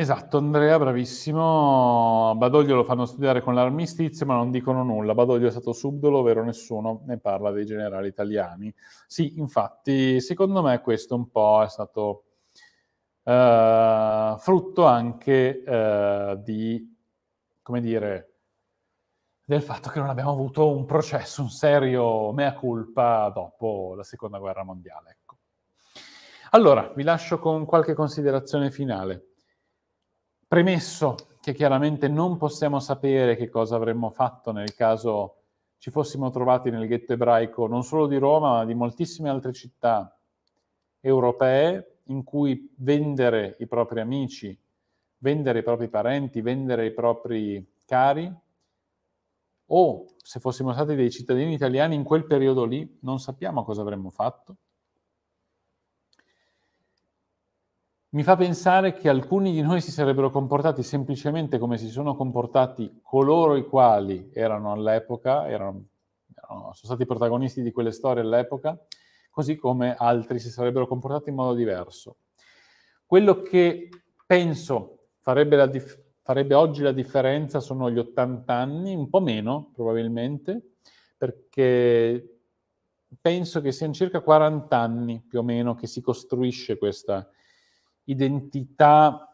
Esatto, Andrea, bravissimo. Badoglio lo fanno studiare con l'armistizio, ma non dicono nulla. Badoglio è stato subdolo, ovvero nessuno ne parla dei generali italiani. Sì, infatti, secondo me questo un po' è stato eh, frutto anche eh, di, come dire, del fatto che non abbiamo avuto un processo, un serio mea culpa dopo la seconda guerra mondiale. Ecco. Allora, vi lascio con qualche considerazione finale. Premesso che chiaramente non possiamo sapere che cosa avremmo fatto nel caso ci fossimo trovati nel ghetto ebraico non solo di Roma, ma di moltissime altre città europee in cui vendere i propri amici, vendere i propri parenti, vendere i propri cari, o se fossimo stati dei cittadini italiani in quel periodo lì, non sappiamo cosa avremmo fatto mi fa pensare che alcuni di noi si sarebbero comportati semplicemente come si sono comportati coloro i quali erano all'epoca, erano, erano, sono stati protagonisti di quelle storie all'epoca, così come altri si sarebbero comportati in modo diverso. Quello che penso farebbe, dif- farebbe oggi la differenza sono gli 80 anni, un po' meno probabilmente, perché penso che siano circa 40 anni più o meno che si costruisce questa identità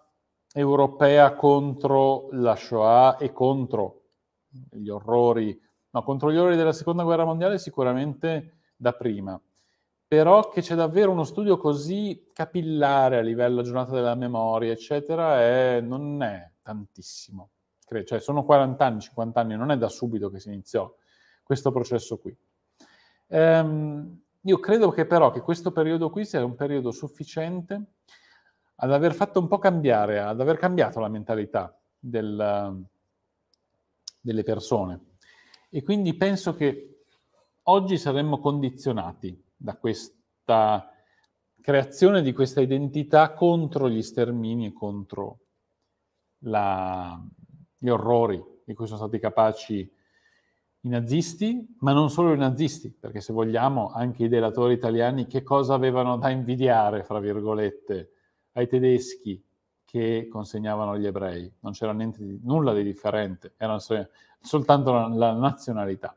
europea contro la Shoah e contro gli orrori, no, contro gli orrori della seconda guerra mondiale sicuramente da prima, però che c'è davvero uno studio così capillare a livello giornata della memoria, eccetera, è, non è tantissimo. Cioè, sono 40 anni, 50 anni, non è da subito che si iniziò questo processo qui. Ehm, io credo che però che questo periodo qui sia un periodo sufficiente ad aver fatto un po' cambiare, ad aver cambiato la mentalità del, delle persone. E quindi penso che oggi saremmo condizionati da questa creazione di questa identità contro gli stermini e contro la, gli orrori di cui sono stati capaci i nazisti, ma non solo i nazisti, perché se vogliamo anche i delatori italiani che cosa avevano da invidiare, fra virgolette, ai tedeschi che consegnavano gli ebrei, non c'era niente, nulla di differente, era soltanto la, la nazionalità.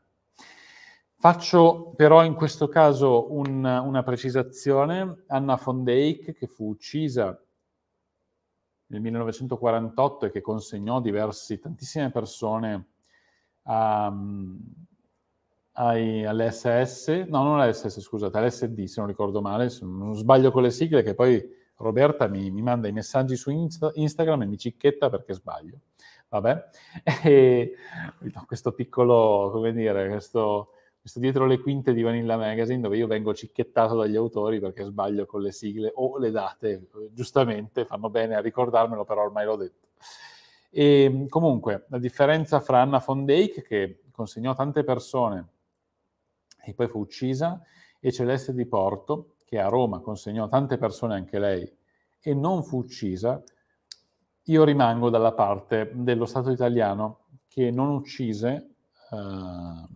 Faccio però in questo caso un, una precisazione. Anna von Dijk, che fu uccisa nel 1948 e che consegnò diversi, tantissime persone um, ai, all'SS, no, non all'SS, scusate, all'SD se non ricordo male, se non sbaglio con le sigle, che poi Roberta mi, mi manda i messaggi su Insta, Instagram e mi cicchetta perché sbaglio. Vabbè, <laughs> e, questo piccolo, come dire, questo, questo dietro le quinte di Vanilla Magazine dove io vengo cicchettato dagli autori perché sbaglio con le sigle o le date, giustamente, fanno bene a ricordarmelo, però ormai l'ho detto. E ehm, comunque, la differenza fra Anna von Dijk, che consegnò tante persone e poi fu uccisa, e Celeste di Porto, che a Roma consegnò tante persone anche lei e non fu uccisa, io rimango dalla parte dello Stato italiano che non uccise eh,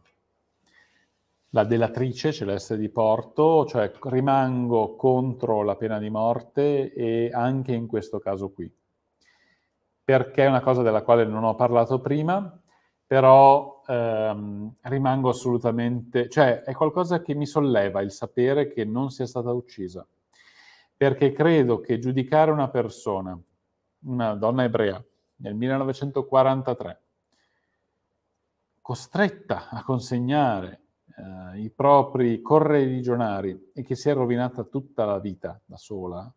la delatrice Celeste di Porto, cioè rimango contro la pena di morte e anche in questo caso qui. Perché è una cosa della quale non ho parlato prima, però ehm, rimango assolutamente, cioè è qualcosa che mi solleva il sapere che non sia stata uccisa, perché credo che giudicare una persona, una donna ebrea, nel 1943, costretta a consegnare eh, i propri correligionari e che si è rovinata tutta la vita da sola,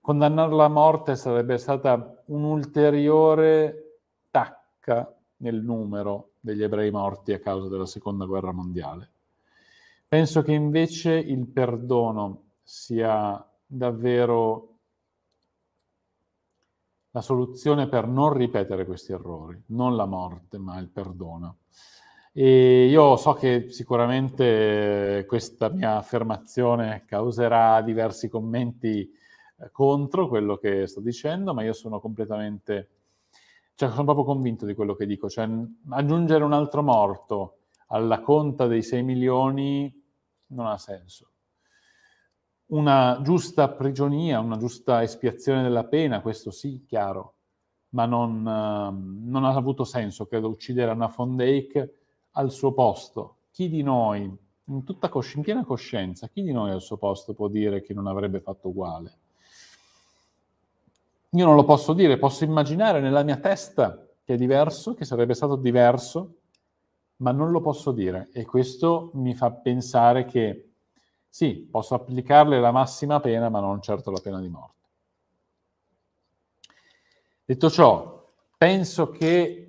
condannarla a morte sarebbe stata un'ulteriore tacca nel numero degli ebrei morti a causa della seconda guerra mondiale. Penso che invece il perdono sia davvero la soluzione per non ripetere questi errori, non la morte, ma il perdono. E io so che sicuramente questa mia affermazione causerà diversi commenti eh, contro quello che sto dicendo, ma io sono completamente cioè, sono proprio convinto di quello che dico, cioè, aggiungere un altro morto alla conta dei 6 milioni non ha senso. Una giusta prigionia, una giusta espiazione della pena, questo sì, chiaro, ma non, ehm, non ha avuto senso, credo, uccidere Anna Fondake al suo posto. Chi di noi, in, cosci- in piena coscienza, chi di noi al suo posto può dire che non avrebbe fatto uguale? Io non lo posso dire, posso immaginare nella mia testa che è diverso, che sarebbe stato diverso, ma non lo posso dire. E questo mi fa pensare che sì, posso applicarle la massima pena, ma non certo la pena di morte. Detto ciò, penso che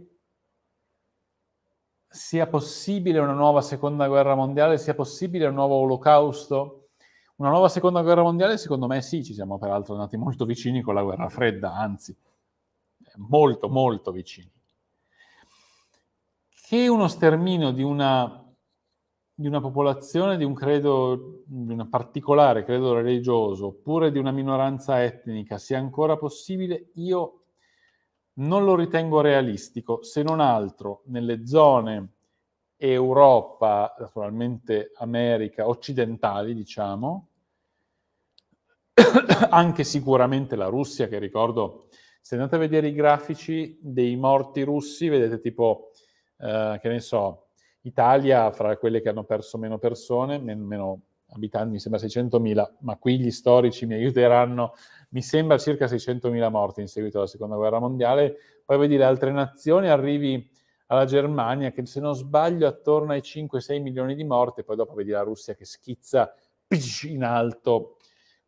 sia possibile una nuova seconda guerra mondiale, sia possibile un nuovo olocausto una nuova seconda guerra mondiale, secondo me sì, ci siamo peraltro andati molto vicini con la guerra fredda, anzi, molto, molto vicini. Che uno sterminio di una, di una popolazione, di un credo, di un particolare credo religioso, oppure di una minoranza etnica sia ancora possibile, io non lo ritengo realistico, se non altro nelle zone Europa, naturalmente America, occidentali, diciamo, <coughs> anche sicuramente la Russia, che ricordo, se andate a vedere i grafici dei morti russi, vedete tipo, eh, che ne so, Italia, fra quelle che hanno perso meno persone, meno abitanti, mi sembra 600.000, ma qui gli storici mi aiuteranno, mi sembra circa 600.000 morti in seguito alla Seconda Guerra Mondiale, poi vedi le altre nazioni, arrivi alla Germania che se non sbaglio attorno ai 5-6 milioni di morti, poi dopo vedi la Russia che schizza in alto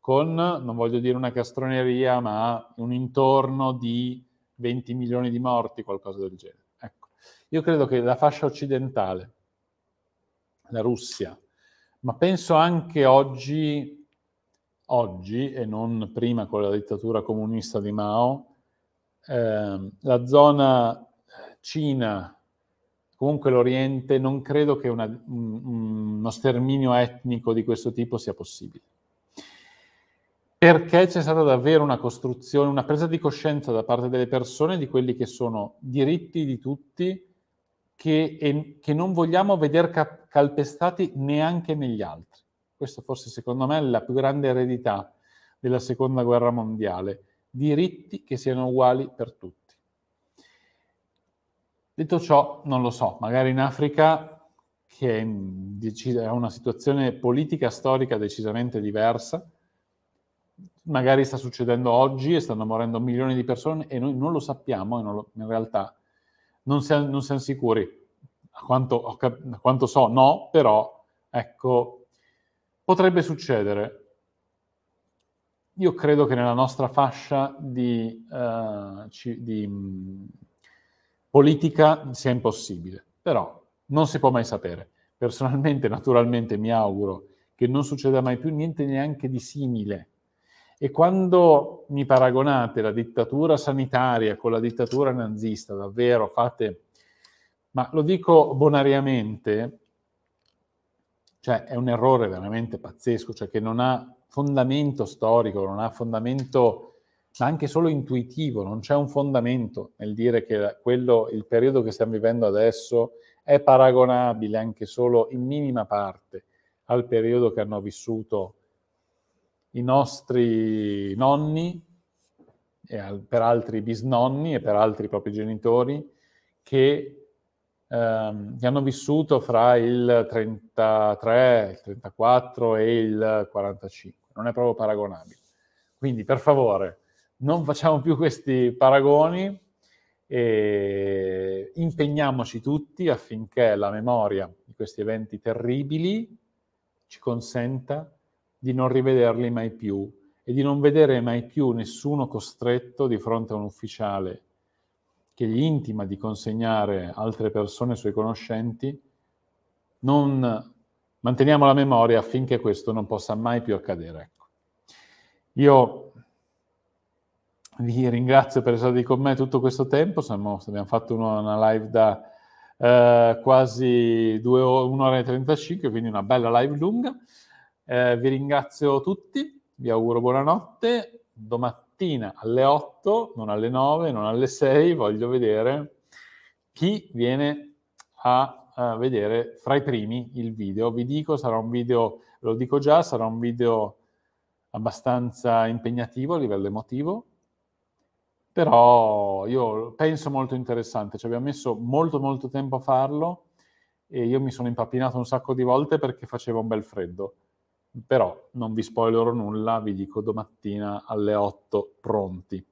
con, non voglio dire una castroneria, ma un intorno di 20 milioni di morti, qualcosa del genere. Ecco. Io credo che la fascia occidentale, la Russia, ma penso anche oggi, oggi e non prima con la dittatura comunista di Mao, eh, la zona eh, Cina, comunque l'Oriente, non credo che una, uno sterminio etnico di questo tipo sia possibile perché c'è stata davvero una costruzione, una presa di coscienza da parte delle persone di quelli che sono diritti di tutti che, e, che non vogliamo vedere cap- calpestati neanche negli altri. Questa forse secondo me è la più grande eredità della seconda guerra mondiale, diritti che siano uguali per tutti. Detto ciò, non lo so, magari in Africa, che è una situazione politica storica decisamente diversa, magari sta succedendo oggi e stanno morendo milioni di persone e noi non lo sappiamo, e non lo, in realtà non, si, non siamo sicuri. A quanto, a quanto, so, no, però ecco, potrebbe succedere. Io credo che nella nostra fascia di, uh, ci, di mh, mm, politica sia impossibile, però non si può mai sapere. Personalmente, naturalmente, mi auguro che non succeda mai più niente neanche di simile e quando mi paragonate la dittatura sanitaria con la dittatura nazista, davvero fate, ma lo dico bonariamente, cioè è un errore veramente pazzesco, cioè che non ha fondamento storico, non ha fondamento ma anche solo intuitivo, non c'è un fondamento nel dire che quello, il periodo che stiamo vivendo adesso è paragonabile anche solo in minima parte al periodo che hanno vissuto i nostri nonni, e per altri bisnonni e per altri propri genitori, che, ehm, che hanno vissuto fra il 33, il 34 e il 45. Non è proprio paragonabile. Quindi, per favore, non facciamo più questi paragoni e impegniamoci tutti affinché la memoria di questi eventi terribili ci consenta di non rivederli mai più e di non vedere mai più nessuno costretto di fronte a un ufficiale che gli intima di consegnare altre persone suoi conoscenti, non manteniamo la memoria affinché questo non possa mai più accadere. Ecco. Io vi ringrazio per essere stati con me tutto questo tempo, Siamo, abbiamo fatto una live da eh, quasi 2 1 ora e 35, quindi una bella live lunga. Eh, vi ringrazio tutti, vi auguro buonanotte. Domattina alle 8, non alle 9, non alle 6, voglio vedere chi viene a, a vedere fra i primi il video. Vi dico, sarà un video, lo dico già, sarà un video abbastanza impegnativo a livello emotivo, però io penso molto interessante, ci abbiamo messo molto molto tempo a farlo e io mi sono impappinato un sacco di volte perché faceva un bel freddo però non vi spoilerò nulla, vi dico domattina alle 8 pronti.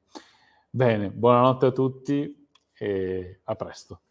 Bene, buonanotte a tutti e a presto.